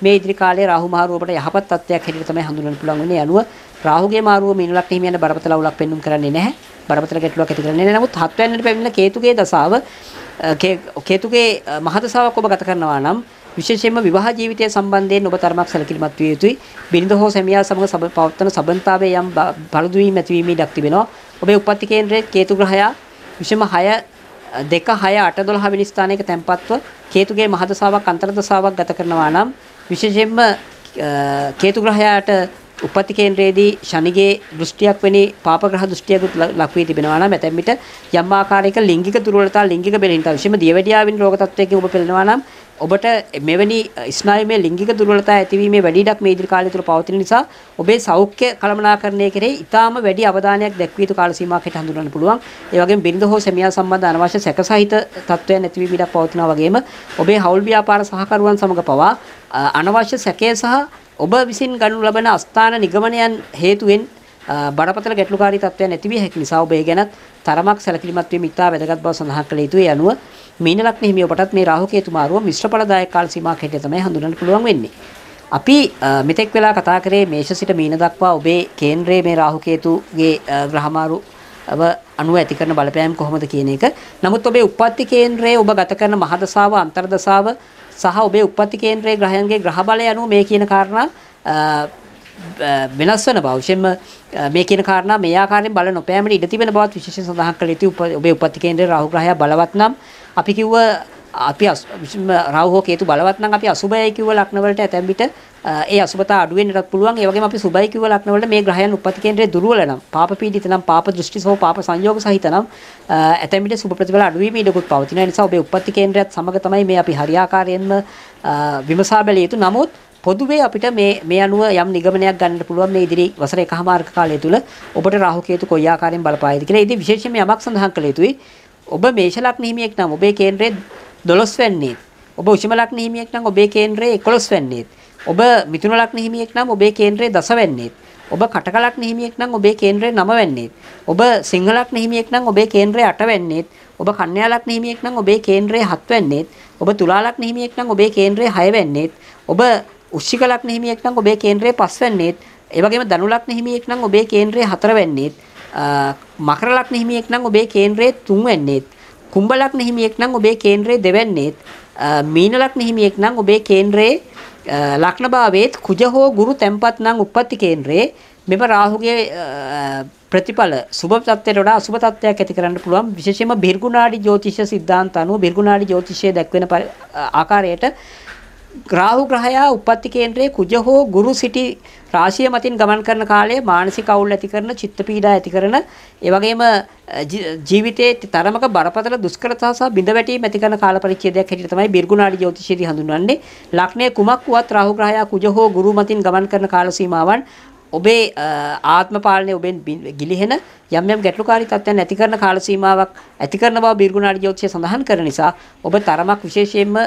මේ ඉදිරි කාලේ රාහු මාරුව අපට යහපත් තත්ත්වයක් හැටියට තමයි හඳුන්වන්න පුළුවන් වෙන්නේ. අනුව රාහුගේ මාරුව මීනලක් හිමියන බරපතල අවුලක් පෙන්눔 කරන්නේ නැහැ. බරපතල ගැටලුවක් ඇති කරන්නේ නැහැ. නමුත් හත් වෙනිට පැමිණෙන කේතුගේ දසාව කේතුගේ මහදසාවක් ඔබ ගත කරනවා නම් විශේෂයෙන්ම විවාහ ජීවිතය සම්බන්ධයෙන් ඔබ තරමක් සැලකිලිමත් විය යුතුයි. බිරිඳ හෝ සැමියා සමග පවත්වන සබඳතාවයේ යම් බලු වීම ඇති වීම ඉඩක් තිබෙනවා. ඔබේ උපත්ති කේන්ද්‍රයේ කේතු ග්‍රහයා විශේෂම 6 2 6 8 12 වෙනි ස්ථානයක තැන්පත්ව කේතුගේ මහදසාවක් අන්තර්දසාවක් ගත කරනවා නම් විශේෂයෙන්ම කේතු ග්‍රහයාට උපති කේන්ද්‍රයේදී ශනිගේ දෘෂ්ටියක් වෙනි පාප ග්‍රහ දෘෂ්ටියකුත් ලක් වී තිබෙනවා නම් ඇතැම් විට යම් ආකාරයක ලිංගික දුර්වලතා ලිංගික බැලින්තා විශේෂම දියවැඩියාවින් රෝග තත්වයකින් ඔබ පෙළෙනවා නම් ඔබට මෙවැනි ස්නායුමය ලිංගික දුර්වලතා ඇතිවීමේ වැඩි ඉඩක් මේ ඉදිරි කාලය තුළ පවතින නිසා ඔබේ සෞඛ්‍ය කළමනාකරණය කෙරෙහි ඉතාම වැඩි අවධානයක් දැක්විය යුතු කාල සීමාවකට හඳුන්වන්න පුළුවන්. ඒ වගේම බිරිඳ හෝ සැමියා සම්බන්ධ අනවශ්‍ය සැකසහිත තත්ත්වයන් ඇතිවීම ඉඩක් පවතිනවා වගේම ඔබේ හවුල් ව්‍යාපාර සහකරුවන් සමග පවා අනවශ්‍ය සැකය සහ ඔබ විසින් ගනු ලබන අස්ථාන නිගමනයන් හේතුවෙන් බරපතල ගැටලුකාරී තත්ත්වයන් ඇති විය හැකි නිසා ඔබ ඒ ගැනත් තරමක් සැලකිලිමත් වීම ඉතා වැදගත් බව සඳහන් කළ යුතුයි. ඒ අනුව මීන ලග්න හිමියෝපටත් මේ රාහු කේතු මාරුව මිශ්‍ර ඵලදායක කාල සීමාවක් හැටියට තමයි හඳුනන්න පුළුවන් වෙන්නේ. අපි මෙතෙක් වෙලා කතා කරේ මේෂ සිට මීන දක්වා ඔබේ කේන්ද්‍රයේ මේ රාහු කේතුගේ ග්‍රහමාරු ඔබ අනුව ඇති කරන බලපෑම් කොහොමද කියන එක. නමුත් ඔබේ උප්පත්ති කේන්ද්‍රයේ ඔබ ගත කරන මහදසාව අන්තර්දසාව සහ ඔබේ උප්පත්ති කේන්ද්‍රයේ ග්‍රහයන්ගේ ග්‍රහ බලය අනුව මේ කියන කාරණා වෙනස් වෙන බව. විශේෂයෙන්ම මේ කියන කාරණා මේ ආකාරයෙන් බල නොපෑමට ඉඩ තිබෙන බවත් විශේෂයෙන් සඳහන් කළ යුතුයි. ඔබේ උපත්ති කේන්ද්‍රයේ රාහු ග්‍රහය බලවත් නම් අපි කිව්ව අපි රාහුව හේතු බලවත් නම් අපි අසුබයයි කිව්ව ලක්ෂණ වලට ඇතැම් විට ඒ අසුබතා අඩු වෙන්නටත් පුළුවන්. ඒ වගේම අපි සුබයි කිව්ව ලක්ෂණ වලට මේ ග්‍රහයන් උප්පති කේන්ද්‍රයේ දුර්වල නම්, පාප පීඩිත නම්, පාප දෘෂ්ටි සහ පාප සංයෝග සහිත නම් ඇතැම් විට සුබ ප්‍රතිඵල අඩු වීම ඉඩකුත් පවතින නිසා ඔබේ උප්පති කේන්ද්‍රයත් සමග තමයි මේ අපි හරියාකාරයෙන්ම විමසා බැලිය යුතු. නමුත් පොදුවේ අපිට මේ මේ අනුව යම් නිගමනයක් ගන්නට පුළුවන් මේ ඉදිරි වසර එකහමාරක කාලය තුල ඔබට රාහු කේතු කොයි ආකාරයෙන් බලපායිද කියලා. ඉතින් විශේෂයෙන්ම යමක් සඳහන් කළ යුතුයි. ඔබ මේෂ ලග්න හිමියෙක් නම් ඔබේ කේන්ද්‍රයේ 12 වෙන්නේ. ඔබ උෂ්ම ලග්න හිමියෙක් නම් ඔබේ කේන්ද්‍රයේ 11 වෙන්නේ. ඔබ මිථුන ලග්න හිමියෙක් නම් ඔබේ කේන්ද්‍රයේ 10 වෙන්නේ. ඔබ කටක ලග්න හිමියෙක් නම් ඔබේ කේන්ද්‍රයේ 9 වෙන්නේ. ඔබ සිංහ ලග්න හිමියෙක් නම් ඔබේ කේන්ද්‍රයේ 8 වෙන්නේ. ඔබ කන්‍යා ලග්න හිමියෙක් නම් ඔබේ කේන්ද්‍රයේ 7 වෙන්නේ. ඔබ තුලා ලග්න හිමියෙක් නම් ඔබේ කේන්ද්‍රයේ 6 වෙන්නේ. ඔබ උෂ්චික ලග්න හිමියෙක් නම් ඔබේ කේන්ද්‍රයේ 5 වෙන්නේ. ඒ වගේම ධනු ලග්න හිමියෙක් නම් ඔබේ කේන්ද්‍රයේ 4 වෙන්නේ. මකර ලග්න හිමියෙක් නම් ඔබේ කේන්ද්‍රයේ 3 වෙන්නේ. කුම්බලක් හිමියෙක් නම් ඔබේ කේන්ද්‍රයේ දෙවන්නේත් මීන ලග්න හිමියෙක් නම් ඔබේ කේන්ද්‍රයේ ලග්නභාවයේත් කුජ හෝ ගුරු තැන්පත් නම් උප්පත්ති කේන්ද්‍රයේ මෙම රාහුගේ ප්‍රතිඵල සුබ තත්ත්වයට වඩා අසුබ තත්ත්වයක් ඇති කරන්න පුළුවන් විශේෂයෙන්ම බිර්ගුණාඩි ජ්‍යොතිෂ සිද්ධාන්ත අනුව බිර්ගුණාඩි ජ්‍යොතිෂයේ දැක්වෙන ආකාරයට රාහු ග්‍රහයා උපත්ති කේන්ද්‍රයේ කුජ හෝ ගුරු සිටි රාශිය මතින් ගමන් කරන කාලයේ මානසික අවුල් ඇති කරන චිත්ත පීඩා ඇති කරන ඒ වගේම ජීවිතයේ තරමක බරපතල දුෂ්කරතා සහ බිඳ වැටීම් ඇති කරන කාල පරිච්ඡේදයක් හැටියට තමයි බිර්ගුණාඩි ජ්‍යොතිෂයේදී හඳුන්වන්නේ. ලග්නයේ කුමක් වුවත් රාහු ග්‍රහයා කුජ හෝ ගුරු මතින් ගමන් කරන කාල සීමාවන් ඔබේ ආත්ම පාලනය ඔබෙන් ගිලිහෙන යම් යම් ගැටලුකාරී තත්ත්වයන් ඇති කරන කාල සීමාවක් ඇති කරන බව බිර්ගුණ අධිජෝක්ෂය සඳහන් කරන නිසා ඔබ තරමක් විශේෂයෙන්ම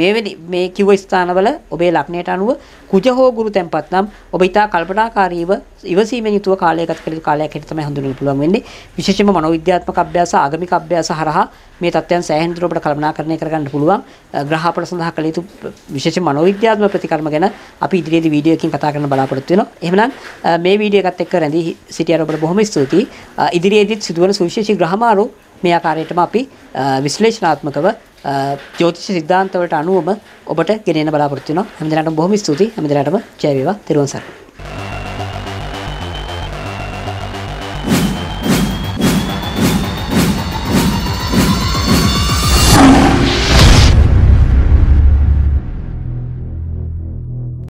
මේවැනි මේ කිව්ව ස්ථානවල ඔබේ ලක්ෂණයට අනුව කුජ හෝ ගුරු තැන්පත් නම් ඔබ ඉතා කල්පනාකාරීව ඉවසීමෙන් යුතුව කාලය ගත කළ කාලයක් හිට තමයි හඳුනන්න පුළුවන් වෙන්නේ විශේෂයෙන්ම මනෝවිද්‍යාත්මක අභ්‍යාස ආගමික අභ්‍යාස හරහා මේ தත්වයන් සෑහෙන දුරකට කළමනාකරණය කරගන්න පුළුවන් ග්‍රහපට සඳහා කළ යුතු විශේෂ මනෝවිද්‍යාත්මක ප්‍රතිකර්ම ගැන අපි ඉදිරියේදී වීඩියෝ එකකින් කතා කරන්න බලාපොරොත්තු වෙනවා එහෙමනම් මේ වීඩියෝ එකත් එක්ක රැඳී සිටියර ඔබට බොහොම ස්තුතියි ඉදිරියේදීත් සිදුවන සුවිශේෂී ග්‍රහමාරු මේ ආකාරයටම අපි විශ්ලේෂණාත්මකව ජ්‍යොතිෂ સિદ્ધාන්ත වලට අනුවම ඔබට ගෙනෙන්න බලාපොරොත්තු වෙනවා හැමදෙනාටම බොහොම ස්තුතියි හැමදෙනාටම ජය වේවා තෙරුවන් සරණයි